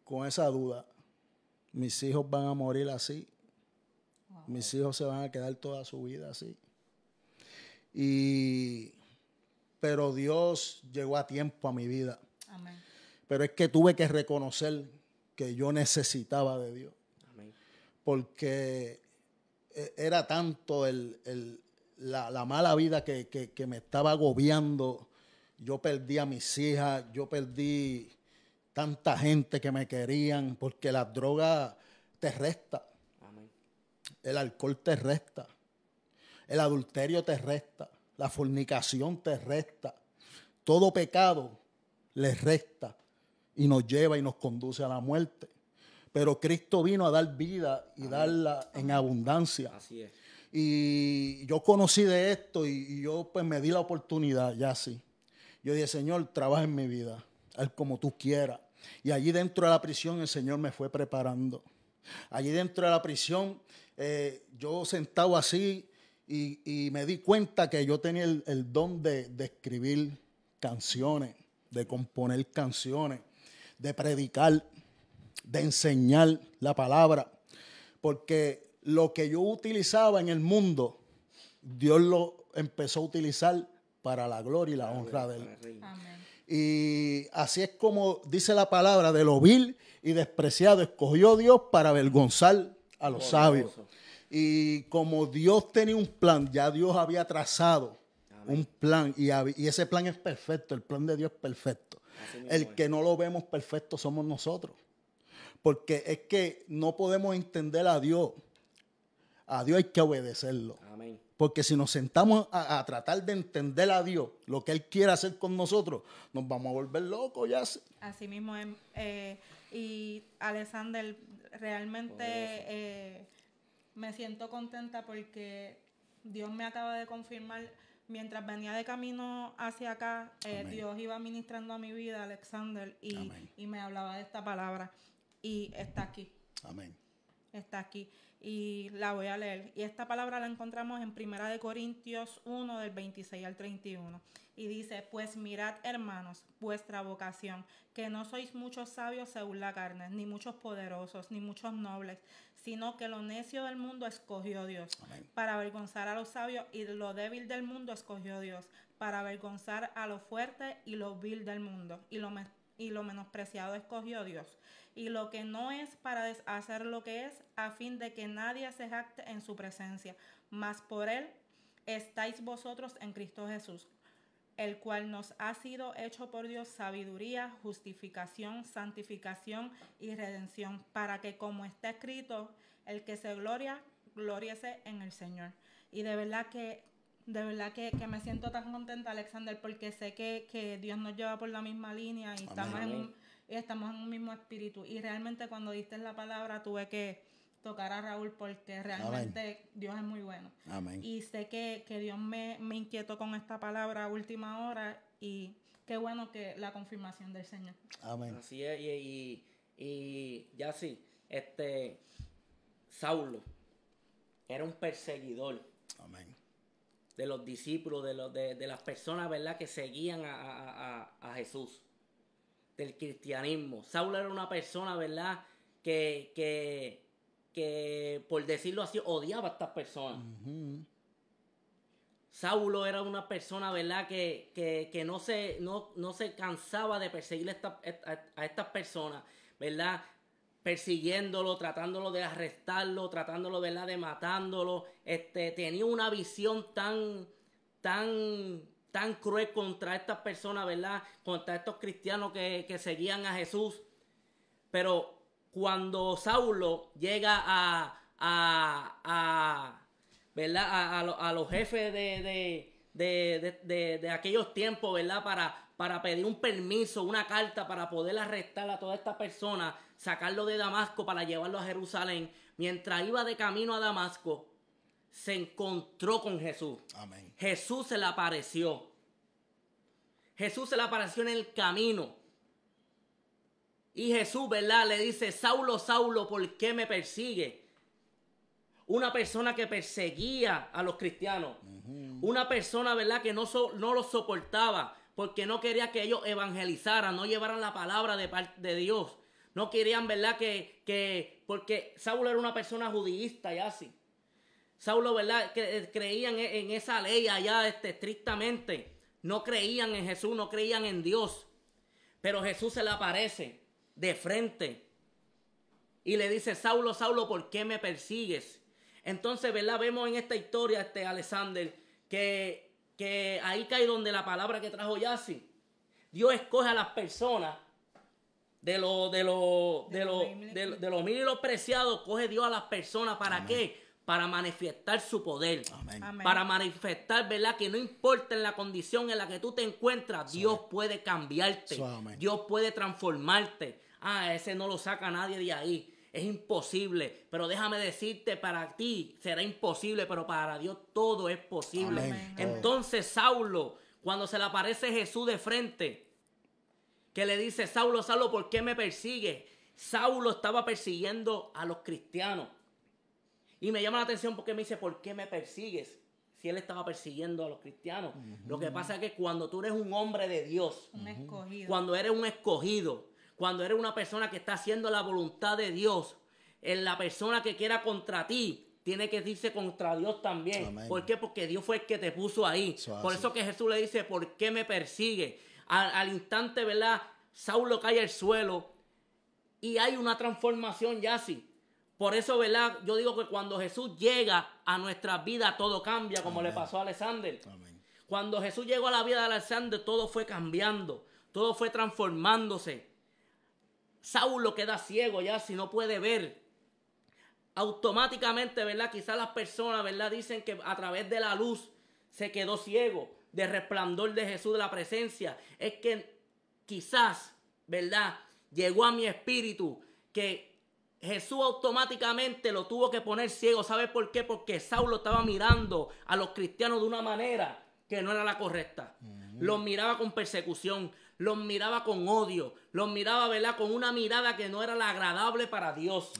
con esa duda. Mis hijos van a morir así. Mis hijos se van a quedar toda su vida así. Y, pero Dios llegó a tiempo a mi vida. Pero es que tuve que reconocer que yo necesitaba de Dios. Porque e, era tanto el, la, mala vida que, me estaba agobiando. Yo perdí a mis hijas, yo perdí tanta gente que me querían, porque la droga te resta. El alcohol te resta. El adulterio te resta. La fornicación te resta. Todo pecado les resta y nos lleva y nos conduce a la muerte. Pero Cristo vino a dar vida y darla en abundancia. Así es. Y yo conocí de esto y, yo pues me di la oportunidad, ya sí. Yo dije, Señor, trabaja en mi vida, haz como tú quieras. Y allí dentro de la prisión el Señor me fue preparando. Allí dentro de la prisión eh, yo sentado así y, me di cuenta que yo tenía el, don de, de escribir canciones, de componer canciones, de predicar, de enseñar la palabra. Porque lo que yo utilizaba en el mundo, Dios lo empezó a utilizar para la gloria y la honra de él. Y así es como dice la palabra, de lo vil y despreciado escogió Dios para avergonzar a los sabios. Y como Dios tenía un plan, ya Dios había trazado un plan y, y, ese plan es perfecto, el plan de Dios es perfecto. El que no lo vemos perfecto somos nosotros. Porque es que no podemos entender a Dios a Dios hay que obedecerlo. Porque si nos sentamos a, tratar de entender a Dios, lo que Él quiere hacer con nosotros, nos vamos a volver locos, ya Así mismo, eh, y Alexander, realmente eh, me siento contenta porque Dios me acaba de confirmar, mientras venía de camino hacia acá, eh, Dios iba ministrando a mi vida, Alexander, y, y me hablaba de esta palabra, y está aquí. Amén. Está aquí y la voy a leer. Y esta palabra la encontramos en Primera de Corintios 1 del 26 al 31 y dice, "Pues mirad, hermanos, vuestra vocación, que no sois muchos sabios según la carne, ni muchos poderosos, ni muchos nobles, sino que lo necio del mundo escogió Dios para avergonzar a los sabios y lo débil del mundo escogió Dios para avergonzar a lo fuerte y lo vil del mundo y lo y lo menospreciado escogió Dios, y lo que no es para deshacer lo que es, a fin de que nadie se jacte en su presencia, mas por él estáis vosotros en Cristo Jesús, el cual nos ha sido hecho por Dios sabiduría, justificación, santificación y redención, para que como está escrito, el que se gloria, gloriese en el Señor. Y de verdad que de verdad que, que, me siento tan contenta, Alexander, porque sé que, Dios nos lleva por la misma línea y estamos en, un, estamos en mismo espíritu. Y realmente cuando diste la palabra tuve que tocar a Raúl porque realmente Dios es muy bueno. Amén. Y sé que, Dios me, me, inquietó con esta palabra a última hora y qué bueno que la confirmación del Señor. Amén. Así es, y, ya sí, este, Saulo era un perseguidor. Amén de los discípulos, de, de, las personas, ¿verdad?, que seguían a, Jesús, del cristianismo. Saulo era una persona, ¿verdad?, que, por decirlo así, odiaba a estas personas. Saulo era una persona, ¿verdad?, que, no, se, no, se cansaba de perseguir a, a estas personas, ¿verdad? persiguiéndolo, tratándolo de arrestarlo, tratándolo, ¿verdad? De matándolo. Este, tenía una visión tan, tan, tan cruel contra estas personas, ¿verdad? Contra estos cristianos que, seguían a Jesús. Pero cuando Saulo llega a, a, a ¿verdad? A, los jefes de, de, de, de aquellos tiempos, ¿verdad? Para para pedir un permiso, una carta para poder arrestar a toda esta persona, sacarlo de Damasco para llevarlo a Jerusalén. Mientras iba de camino a Damasco, se encontró con Jesús. Amén. Jesús se le apareció. Jesús se le apareció en el camino. Y Jesús, ¿verdad? Le dice, Saulo, Saulo, ¿por qué me persigue? Una persona que perseguía a los cristianos. Una persona, ¿verdad? Que no, no los soportaba porque no quería que ellos evangelizaran, no llevaran la palabra de, de Dios. No querían, ¿verdad? Que, porque Saulo era una persona judíista y así. Saulo, ¿verdad? Eh, creían e, en esa ley allá este, estrictamente. No creían en Jesús, no creían en Dios. Pero Jesús se le aparece de frente y le dice, Saulo, Saulo, ¿por qué me persigues? Entonces, ¿verdad? Vemos en esta historia, este Alexander, que que ahí cae donde la palabra que trajo Yassi. Dios escoge a las personas de lo, de lo, de, lo, de, lo, mil y lo preciado, coge Dios a las personas para qué? Para manifestar su poder. Para manifestar, ¿verdad? Que no importa en la condición en la que tú te encuentras, Dios puede cambiarte. Dios puede transformarte. Ah, ese no lo saca nadie de ahí es imposible, pero déjame decirte, para ti será imposible, pero para Dios todo es posible. Entonces Saulo, cuando se le aparece Jesús de frente, que le dice, Saulo, Saulo, ¿por qué me persigues? Saulo estaba persiguiendo a los cristianos. Y me llama la atención porque me dice, ¿por qué me persigues? Si él estaba persiguiendo a los cristianos. Lo que pasa es que cuando tú eres un hombre de Dios, cuando eres un escogido, cuando eres una persona que está haciendo la voluntad de Dios, en la persona que quiera contra ti, tiene que decirse contra Dios también. ¿Por qué? Porque Dios fue el que te puso ahí. Por eso que Jesús le dice, ¿por qué me persigue? Al, instante, ¿verdad? Saulo cae al suelo y hay una transformación ya así. Por eso, ¿verdad? Yo digo que cuando Jesús llega a nuestra vida, todo cambia, como le pasó a Alexander. Cuando Jesús llegó a la vida de Alexander, todo fue cambiando, todo fue transformándose. Saulo queda ciego ya si no puede ver. Automáticamente, ¿verdad? Quizás las personas, ¿verdad? Dicen que a través de la luz se quedó ciego del resplandor de Jesús, de la presencia. Es que quizás, ¿verdad? Llegó a mi espíritu que Jesús automáticamente lo tuvo que poner ciego. ¿Sabes por qué? Porque Saulo estaba mirando a los cristianos de una manera que no era la correcta. Los miraba con persecución, los miraba con odio, los miraba, Con una mirada que no era la agradable para Dios.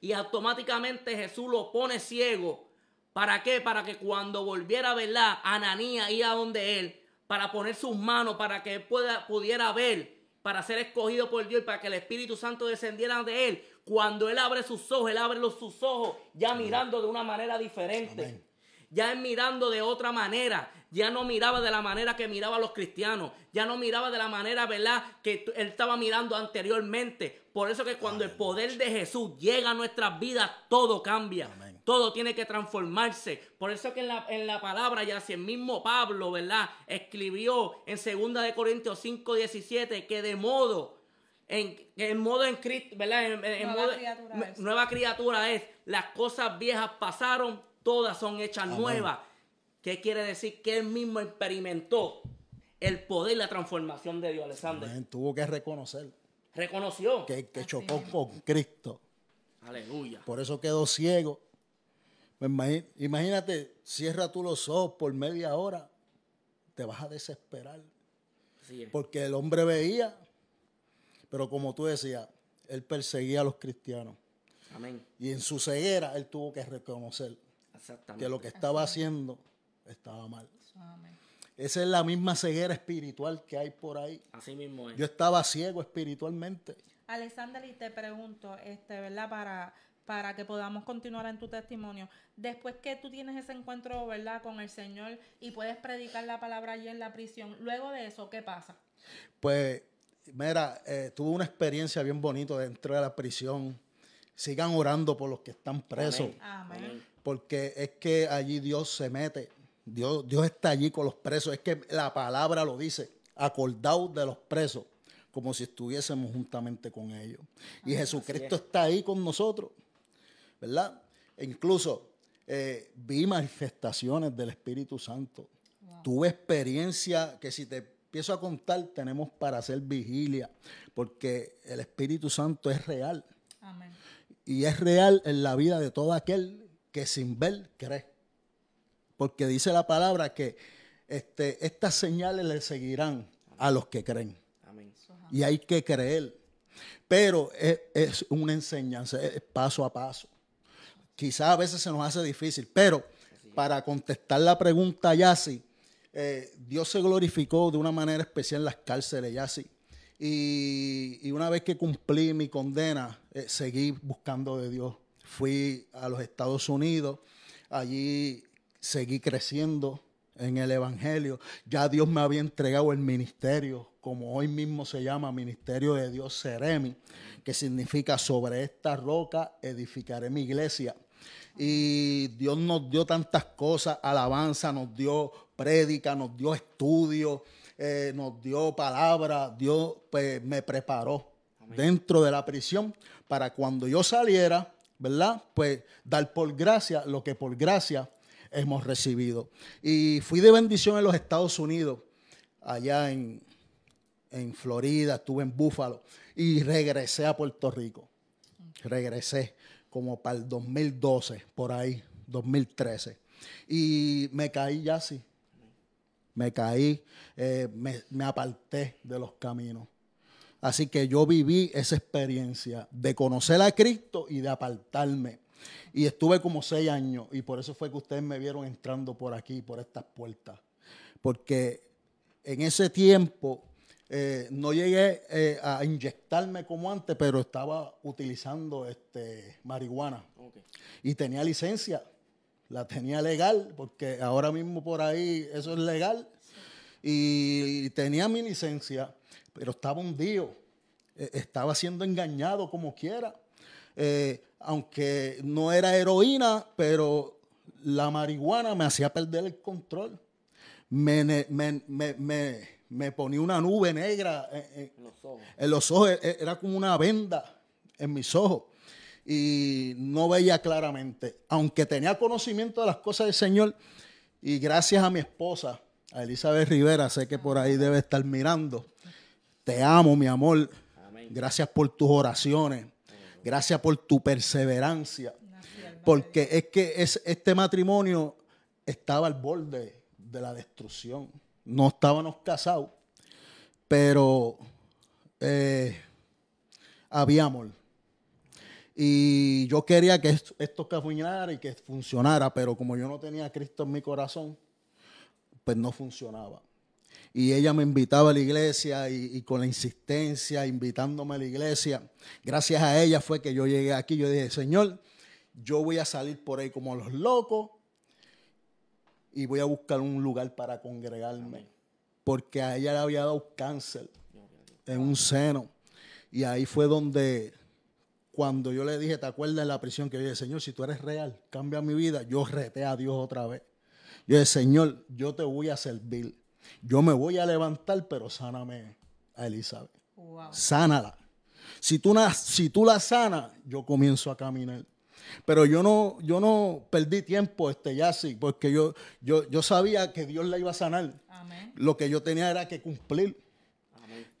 Y automáticamente Jesús lo pone ciego. ¿Para qué? Para que cuando volviera, ¿verdad? Ananías iba a donde él, para poner sus manos, para que él pudiera ver, para ser escogido por Dios y para que el Espíritu Santo descendiera de él. Cuando él abre sus ojos, él abre los, sus ojos ya mirando de una manera diferente ya es mirando de otra manera. Ya no miraba de la manera que miraba los cristianos. Ya no miraba de la manera, ¿verdad?, que él estaba mirando anteriormente. Por eso que cuando el poder de Jesús llega a nuestras vidas, todo cambia. Todo tiene que transformarse. Por eso que en la, palabra, ya si el mismo Pablo, ¿verdad?, escribió en 2 Corintios 5, 17, que de modo en, en, modo en Cristo, ¿verdad? En, nueva, nueva, criatura es. Las cosas viejas pasaron, todas son hechas nuevas. ¿Qué quiere decir? Que él mismo experimentó el poder y la transformación de Dios, Alexander. Tuvo que reconocer. Reconoció. Que, chocó con Cristo. Aleluya. Por eso quedó ciego. Pues imagínate, cierra tú los ojos por media hora, te vas a desesperar. Porque el hombre veía, pero como tú decías, él perseguía a los cristianos. Amén. Y en su ceguera él tuvo que reconocer, que lo que estaba haciendo estaba mal. Esa es la misma ceguera espiritual que hay por ahí. Así mismo Yo estaba ciego espiritualmente. Alexander, y te pregunto, este, ¿verdad? Para, para que podamos continuar en tu testimonio. Después que tú tienes ese encuentro, ¿verdad? Con el Señor y puedes predicar la palabra allí en la prisión. Luego de eso, ¿qué pasa? Pues, mira, eh, tuve una experiencia bien bonita dentro de la prisión. Sigan orando por los que están presos. Amén porque es que allí Dios se mete, Dios, está allí con los presos, es que la palabra lo dice, acordaos de los presos, como si estuviésemos juntamente con ellos. Y Jesucristo está ahí con nosotros, ¿verdad? E incluso eh, vi manifestaciones del Espíritu Santo, tuve experiencia que si te empiezo a contar, tenemos para hacer vigilia, porque el Espíritu Santo es real. Y es real en la vida de todo aquel que sin ver cree. Porque dice la palabra que este, estas señales le seguirán a los que creen. Y hay que creer. Pero e, es, una enseñanza, es paso a paso. Quizás a veces se nos hace difícil, pero para contestar la pregunta, Yasi, eh, Dios se glorificó de una manera especial en las cárceles, Yasi. Y, y una vez que cumplí mi condena, eh, seguí buscando de Dios fui a los Estados Unidos, allí seguí creciendo en el Evangelio. Ya Dios me había entregado el ministerio, como hoy mismo se llama Ministerio de Dios Seremi, que significa sobre esta roca edificaré mi iglesia. Y Dios nos dio tantas cosas, alabanza, nos dio prédica, nos dio estudio, eh, nos dio palabra, Dios pues, me preparó dentro de la prisión para cuando yo saliera ¿verdad? Pues dar por gracia lo que por gracia hemos recibido. Y fui de bendición en los Estados Unidos, allá en, en Florida, estuve en Búfalo y regresé a Puerto Rico. Regresé como para el 2012, por ahí, 2013. Y me caí ya así. Me caí, eh, me aparté de los caminos. Así que yo viví esa experiencia de conocer a Cristo y de apartarme. Y estuve como seis años y por eso fue que ustedes me vieron entrando por aquí, por estas puertas. Porque en ese tiempo eh, no llegué eh, a inyectarme como antes, pero estaba utilizando este, marihuana. Y tenía licencia, la tenía legal, porque ahora mismo por ahí eso es legal. y tenía mi licencia pero estaba hundido, e-, estaba siendo engañado como quiera. E, aunque no era heroína, pero la marihuana me hacía perder el control. Me, ponía una nube negra e-, en, los ojos. en, los ojos. Era como una venda en mis ojos. Y no veía claramente. Aunque tenía conocimiento de las cosas del Señor. Y gracias a mi esposa, a Elizabeth Rivera, sé que por ahí debe estar mirando. Te amo, mi amor. Gracias por tus oraciones. Gracias por tu perseverancia. Porque es que este matrimonio estaba al borde de la destrucción. No estábamos casados, pero eh, había amor. Y yo quería que esto, esto y que funcionara, pero como yo no tenía a Cristo en mi corazón, pues no funcionaba y ella me invitaba a la iglesia y, con la insistencia, invitándome a la iglesia. Gracias a ella fue que yo llegué aquí. Yo dije, Señor, yo voy a salir por ahí como los locos y voy a buscar un lugar para congregarme. Porque a ella le había dado cáncer en un seno. Y ahí fue donde, cuando yo le dije, ¿te acuerdas de la prisión? Que yo dije, Señor, si tú eres real, cambia mi vida. Yo reté a Dios otra vez. Yo dije, Señor, yo te voy a servir yo me voy a levantar, pero sáname a Elizabeth. Sánala. Si tú, si tú la sanas, yo comienzo a caminar. Pero yo no, yo no perdí tiempo, este, ya sí, porque yo, yo, yo sabía que Dios la iba a sanar. Lo que yo tenía era que cumplir.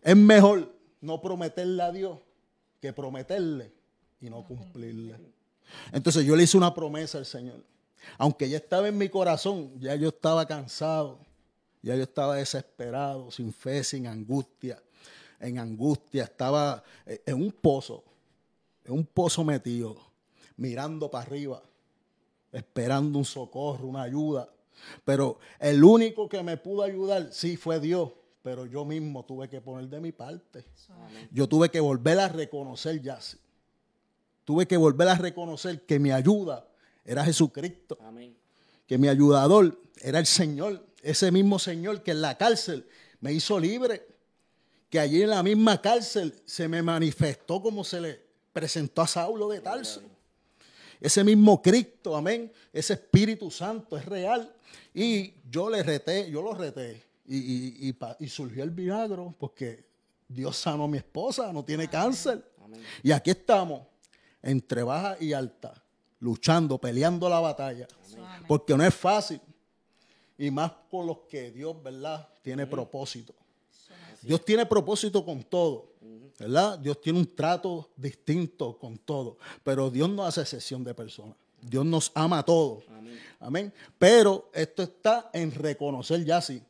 Es mejor no prometerle a Dios que prometerle y no cumplirle. Entonces yo le hice una promesa al Señor. Aunque ya estaba en mi corazón, ya yo estaba cansado ya yo estaba desesperado, sin fe, sin angustia, en angustia, estaba eh, en un pozo, en un pozo metido, mirando para arriba, esperando un socorro, una ayuda. Pero el único que me pudo ayudar, sí, fue Dios pero yo mismo tuve que poner de mi parte. Yo tuve que volver a reconocer, ya. Tuve que volver a reconocer que mi ayuda era Jesucristo. Que mi ayudador era el Señor ese mismo Señor que en la cárcel me hizo libre, que allí en la misma cárcel se me manifestó como se le presentó a Saulo de Tarso. Ese mismo Cristo, amén, ese Espíritu Santo es real. Y yo le reté, yo lo reté. Y, y, surgió el milagro porque Dios sanó a mi esposa, no tiene cáncer. Y aquí estamos, entre baja y alta, luchando, peleando la batalla. Porque no es fácil y más con los que Dios, ¿verdad? Tiene propósito. Dios tiene propósito con todo, ¿verdad? Dios tiene un trato distinto con todo, pero Dios no hace excepción de personas. Dios nos ama a todos. Amén. Amén. Pero esto está en reconocer ya sí.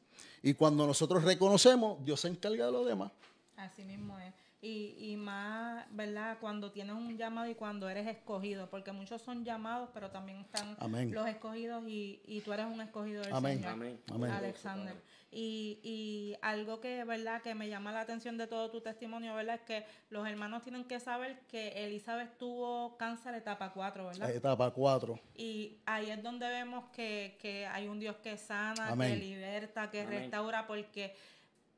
Y cuando nosotros reconocemos, Dios se encarga de lo demás. Así mismo es y, y, más, ¿verdad? Cuando tienes un llamado y cuando eres escogido, porque muchos son llamados, pero también están los escogidos y, y, tú eres un escogido del Señor, Alexander. Y, y, algo que, ¿verdad? Que me llama la atención de todo tu testimonio, ¿verdad? Es que los hermanos tienen que saber que Elizabeth tuvo cáncer etapa 4, ¿verdad? Etapa 4. Y ahí es donde vemos que, que hay un Dios que sana, que liberta, que restaura, porque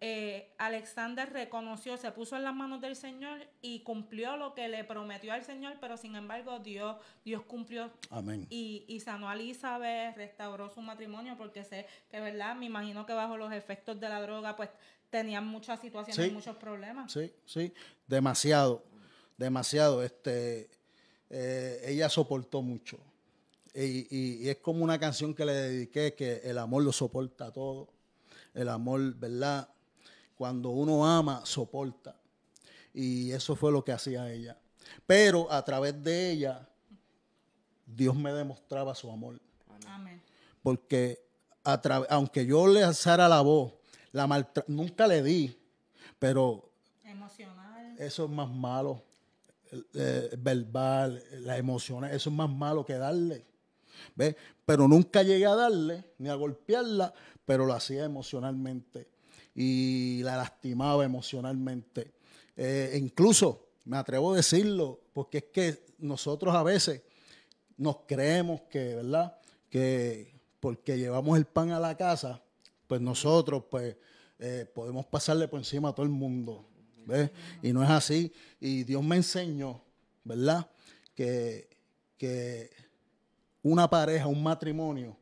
eh, Alexander reconoció, se puso en las manos del Señor y cumplió lo que le prometió al Señor, pero sin embargo Dios, Dios cumplió Amén. Y, y, sanó a Elizabeth, restauró su matrimonio, porque sé que, ¿verdad? Me imagino que bajo los efectos de la droga, pues tenían muchas situaciones, y muchos problemas. Sí, sí, demasiado, demasiado. Este, eh, ella soportó mucho. y es como una canción que le dediqué, que el amor lo soporta todo el amor, ¿verdad? Cuando uno ama, soporta. Y eso fue lo que hacía ella. Pero a través de ella, Dios me demostraba su amor. Amén. Porque aunque yo le alzara la voz, la nunca le di, pero... Emocional. Eso es más malo. Eh, verbal, las emociones, eso es más malo que darle. ¿ves? Pero nunca llegué a darle ni a golpearla, pero lo hacía emocionalmente y la lastimaba emocionalmente. Eh, incluso, me atrevo a decirlo, porque es que nosotros a veces nos creemos que, ¿verdad? Que porque llevamos el pan a la casa, pues nosotros, pues, eh, podemos pasarle por encima a todo el mundo. ¿ves? Y no es así. Y Dios me enseñó, ¿verdad? Que, una pareja, un matrimonio,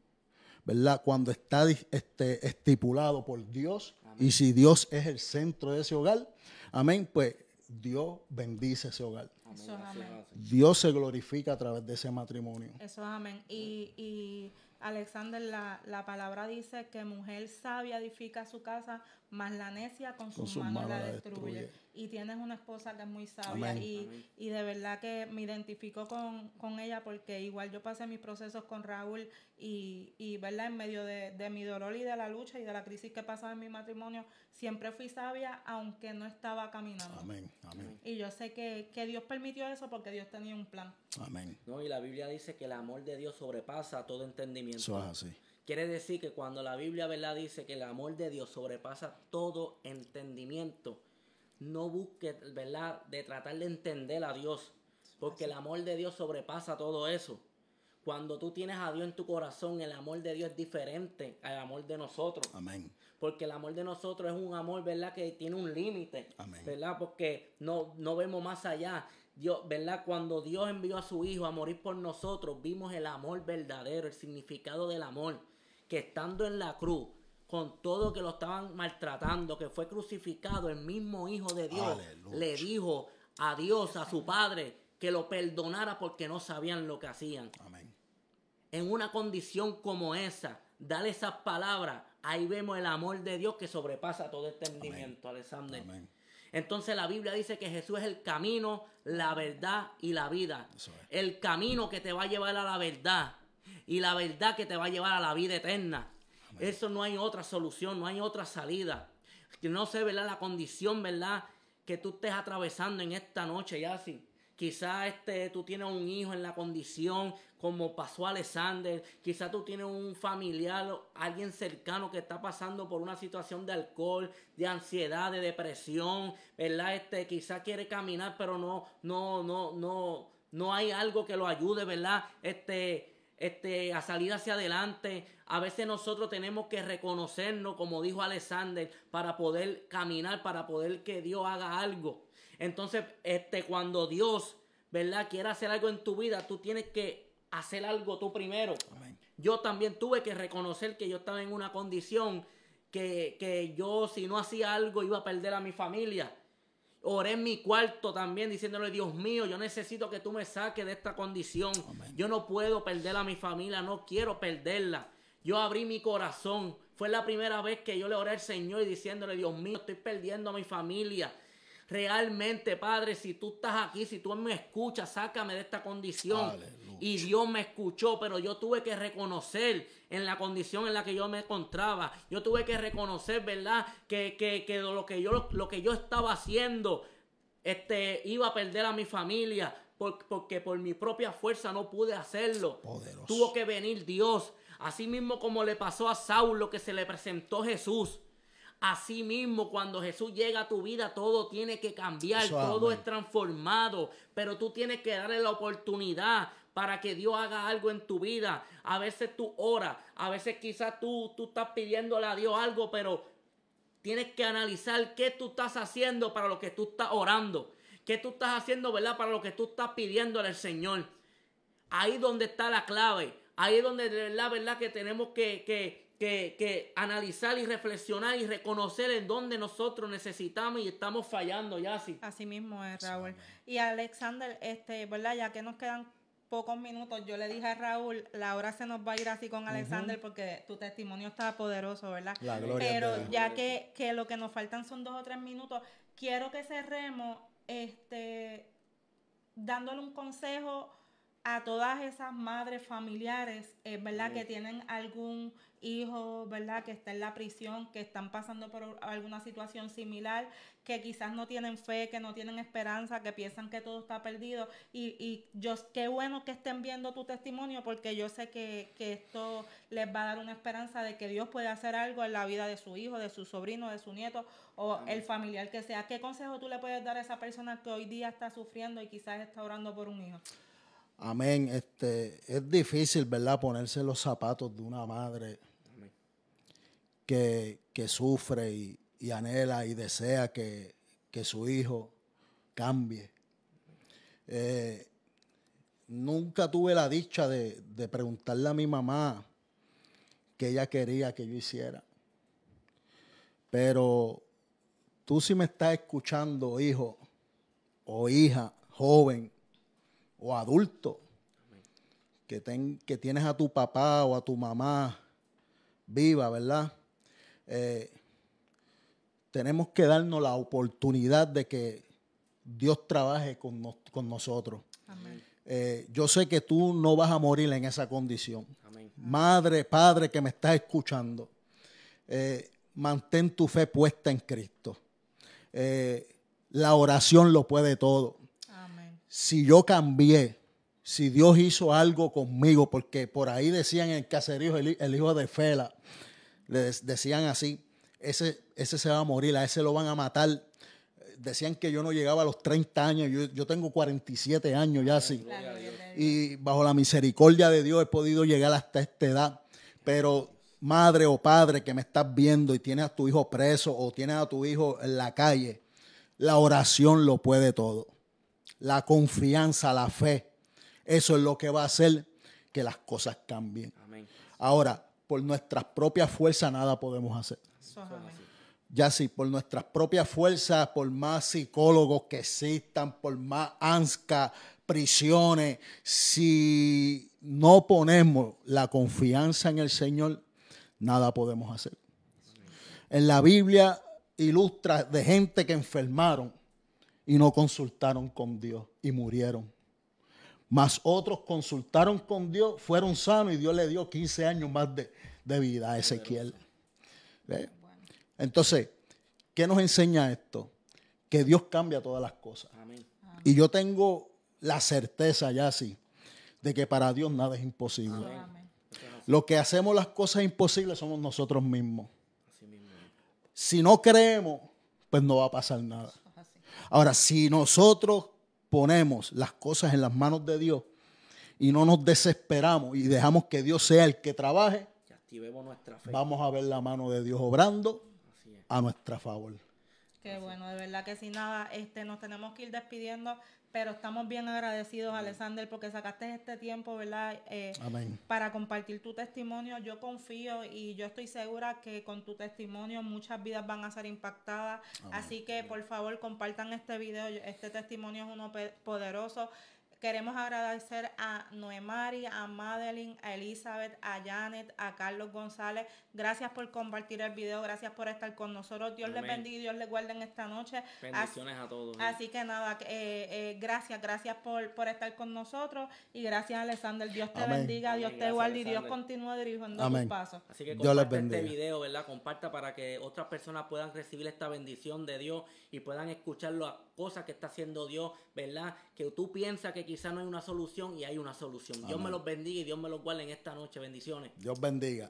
¿verdad? Cuando está este, estipulado por Dios, y si Dios es el centro de ese hogar, amén, pues Dios bendice ese hogar. Eso es amén. Dios se glorifica a través de ese matrimonio. Eso es amén. Y, Alexander, la, la, palabra dice que mujer sabia edifica su casa, más la necia con, su sus, manos, la destruye. Y tienes una esposa que es muy sabia Y, de verdad que me identifico con, ella porque igual yo pasé mis procesos con Raúl y, y En medio de, mi dolor y de la lucha y de la crisis que pasaba en mi matrimonio, siempre fui sabia aunque no estaba caminando. Y yo sé que, Dios permitió eso porque Dios tenía un plan. Amén. y la Biblia dice que el amor de Dios sobrepasa todo entendimiento. es así. Quiere decir que cuando la Biblia ¿verdad? dice que el amor de Dios sobrepasa todo entendimiento, no busques ¿verdad? de tratar de entender a Dios, porque el amor de Dios sobrepasa todo eso. Cuando tú tienes a Dios en tu corazón, el amor de Dios es diferente al amor de nosotros. Amén. Porque el amor de nosotros es un amor, ¿verdad? Que tiene un límite. ¿Verdad? Porque no, no vemos más allá. Dios, ¿verdad? Cuando Dios envió a su Hijo a morir por nosotros, vimos el amor verdadero, el significado del amor que estando en la cruz, con todo que lo estaban maltratando, que fue crucificado, el mismo Hijo de Dios le dijo a Dios, a su Padre, que lo perdonara porque no sabían lo que hacían. En una condición como esa, dale esas palabras, ahí vemos el amor de Dios que sobrepasa todo entendimiento, Amén. Entonces la Biblia dice que Jesús es el camino, la verdad y la vida. El camino que te va a llevar a la verdad y la verdad que te va a llevar a la vida eterna. Eso no hay otra solución, no hay otra salida. No sé, ¿verdad? La condición, ¿verdad? Que tú estés atravesando en esta noche, ya así. Quizá este, tú tienes un hijo en la condición como pasó Alexander. Quizá tú tienes un familiar, alguien cercano que está pasando por una situación de alcohol, de ansiedad, de depresión, ¿verdad? Este, quizá quiere caminar, pero no, no, no, no, no hay algo que lo ayude, ¿verdad? Este, este, a salir hacia adelante. A veces nosotros tenemos que reconocernos, como dijo Alexander, para poder caminar, para poder que Dios haga algo. Entonces, este, cuando Dios, ¿verdad?, quiere hacer algo en tu vida, tú tienes que hacer algo tú primero. Yo también tuve que reconocer que yo estaba en una condición que, que yo, si no hacía algo, iba a perder a mi familia Oré en mi cuarto también diciéndole, Dios mío, yo necesito que tú me saques de esta condición. Yo no puedo perder a mi familia, no quiero perderla. Yo abrí mi corazón. Fue la primera vez que yo le oré al Señor y diciéndole, Dios mío, estoy perdiendo a mi familia. Realmente, Padre, si tú estás aquí, si tú me escuchas, sácame de esta condición y Dios me escuchó, pero yo tuve que reconocer en la condición en la que yo me encontraba. Yo tuve que reconocer, ¿verdad? Que, lo, que yo, lo, que yo estaba haciendo este, iba a perder a mi familia porque por mi propia fuerza no pude hacerlo. Tuvo que venir Dios. Así mismo como le pasó a Saulo que se le presentó Jesús. Así mismo, cuando Jesús llega a tu vida, todo tiene que cambiar, todo es transformado, pero tú tienes que darle la oportunidad para que Dios haga algo en tu vida. A veces tú oras, a veces quizás tú, tú estás pidiéndole a Dios algo, pero tienes que analizar qué tú estás haciendo para lo que tú estás orando. ¿Qué tú estás haciendo, verdad? Para lo que tú estás pidiéndole al Señor. Ahí donde está la clave. Ahí es donde la verdad, verdad que tenemos que, que, que, analizar y reflexionar y reconocer en dónde nosotros necesitamos y estamos fallando, ya así. Así mismo es, Raúl. Y Alexander, este, ¿verdad? Ya que nos quedan pocos minutos yo le dije a Raúl, la hora se nos va a ir así con Alexander porque tu testimonio está poderoso, ¿verdad? Pero ya que, que lo que nos faltan son dos o tres minutos, quiero que cerremos este, dándole un consejo a todas esas madres familiares, es ¿verdad? Que tienen algún hijo, ¿verdad? Que está en la prisión, que están pasando por alguna situación similar, que quizás no tienen fe, que no tienen esperanza, que piensan que todo está perdido. Y, y yo, qué bueno que estén viendo tu testimonio, porque yo sé que, que esto les va a dar una esperanza de que Dios puede hacer algo en la vida de su hijo, de su sobrino, de su nieto o el familiar que sea. ¿Qué consejo tú le puedes dar a esa persona que hoy día está sufriendo y quizás está orando por un hijo? Amén. Este, es difícil, ¿verdad? Ponerse los zapatos de una madre Que, sufre y, anhela y desea que, su hijo cambie. Eh, nunca tuve la dicha de, de, preguntarle a mi mamá que ella quería que yo hiciera. Pero tú si me estás escuchando, hijo o hija, joven, o adulto, que, que tienes a tu papá o a tu mamá viva, ¿verdad? Eh, tenemos que darnos la oportunidad de que Dios trabaje con, nosotros. Eh, yo sé que tú no vas a morir en esa condición. Madre, padre que me estás escuchando, eh, mantén tu fe puesta en Cristo. la oración lo puede todo si yo cambié, si Dios hizo algo conmigo, porque por ahí decían en el caserío el, hijo de Fela, le decían así, ese, ese se va a morir, a ese lo van a matar. Decían que yo no llegaba a los 30 años, yo, yo tengo 47 años ya así. Y bajo la misericordia de Dios he podido llegar hasta esta edad. Pero madre o padre que me estás viendo y tienes a tu hijo preso o tienes a tu hijo en la calle, la oración lo puede todo la confianza, la fe. Eso es lo que va a hacer que las cosas cambien. Ahora, por nuestras propias fuerzas nada podemos hacer. Ya si por nuestras propias fuerzas, por más psicólogos que existan, por más ANSCA, prisiones, si no ponemos la confianza en el Señor, nada podemos hacer. En la Biblia ilustra de gente que enfermaron y no consultaron con Dios y murieron. Mas otros consultaron con Dios, fueron sanos y Dios le dio 15 años más de, vida a Ezequiel. Entonces, ¿qué nos enseña esto? Que Dios cambia todas las cosas. Y yo tengo la certeza ya así de que para Dios nada es imposible. Lo que hacemos las cosas imposibles somos nosotros mismos. Si no creemos, pues no va a pasar nada. Ahora, si nosotros ponemos las cosas en las manos de Dios y no nos desesperamos y dejamos que Dios sea el que trabaje, vamos a ver la mano de Dios obrando a nuestra favor. Qué bueno, de verdad que sin nada, este, nos tenemos que ir despidiendo pero estamos bien agradecidos, Alexander, porque sacaste este tiempo, ¿verdad? Eh, para compartir tu testimonio. Yo confío y yo estoy segura que con tu testimonio muchas vidas van a ser impactadas. Así que, por favor, compartan este video. Este testimonio es uno poderoso. Queremos agradecer a Noemari, a Madeline, a Elizabeth, a Janet, a Carlos González. Gracias por compartir el video, gracias por estar con nosotros. Dios les bendiga y Dios les guarde en esta noche. Bendiciones a todos. Eh. Así que nada, eh, eh, gracias, gracias por, por estar con nosotros y gracias Alexander. Dios te bendiga, Dios te guarde y Dios continúa dirigiendo tus pasos. Así que comparte este video, ¿verdad? Comparta para que otras personas puedan recibir esta bendición de Dios y puedan escuchar las cosas que está haciendo Dios, ¿verdad? Que tú piensas que quizá no hay una solución y hay una solución. Dios me los bendiga y Dios me los guarde en esta noche. Bendiciones. Dios bendiga.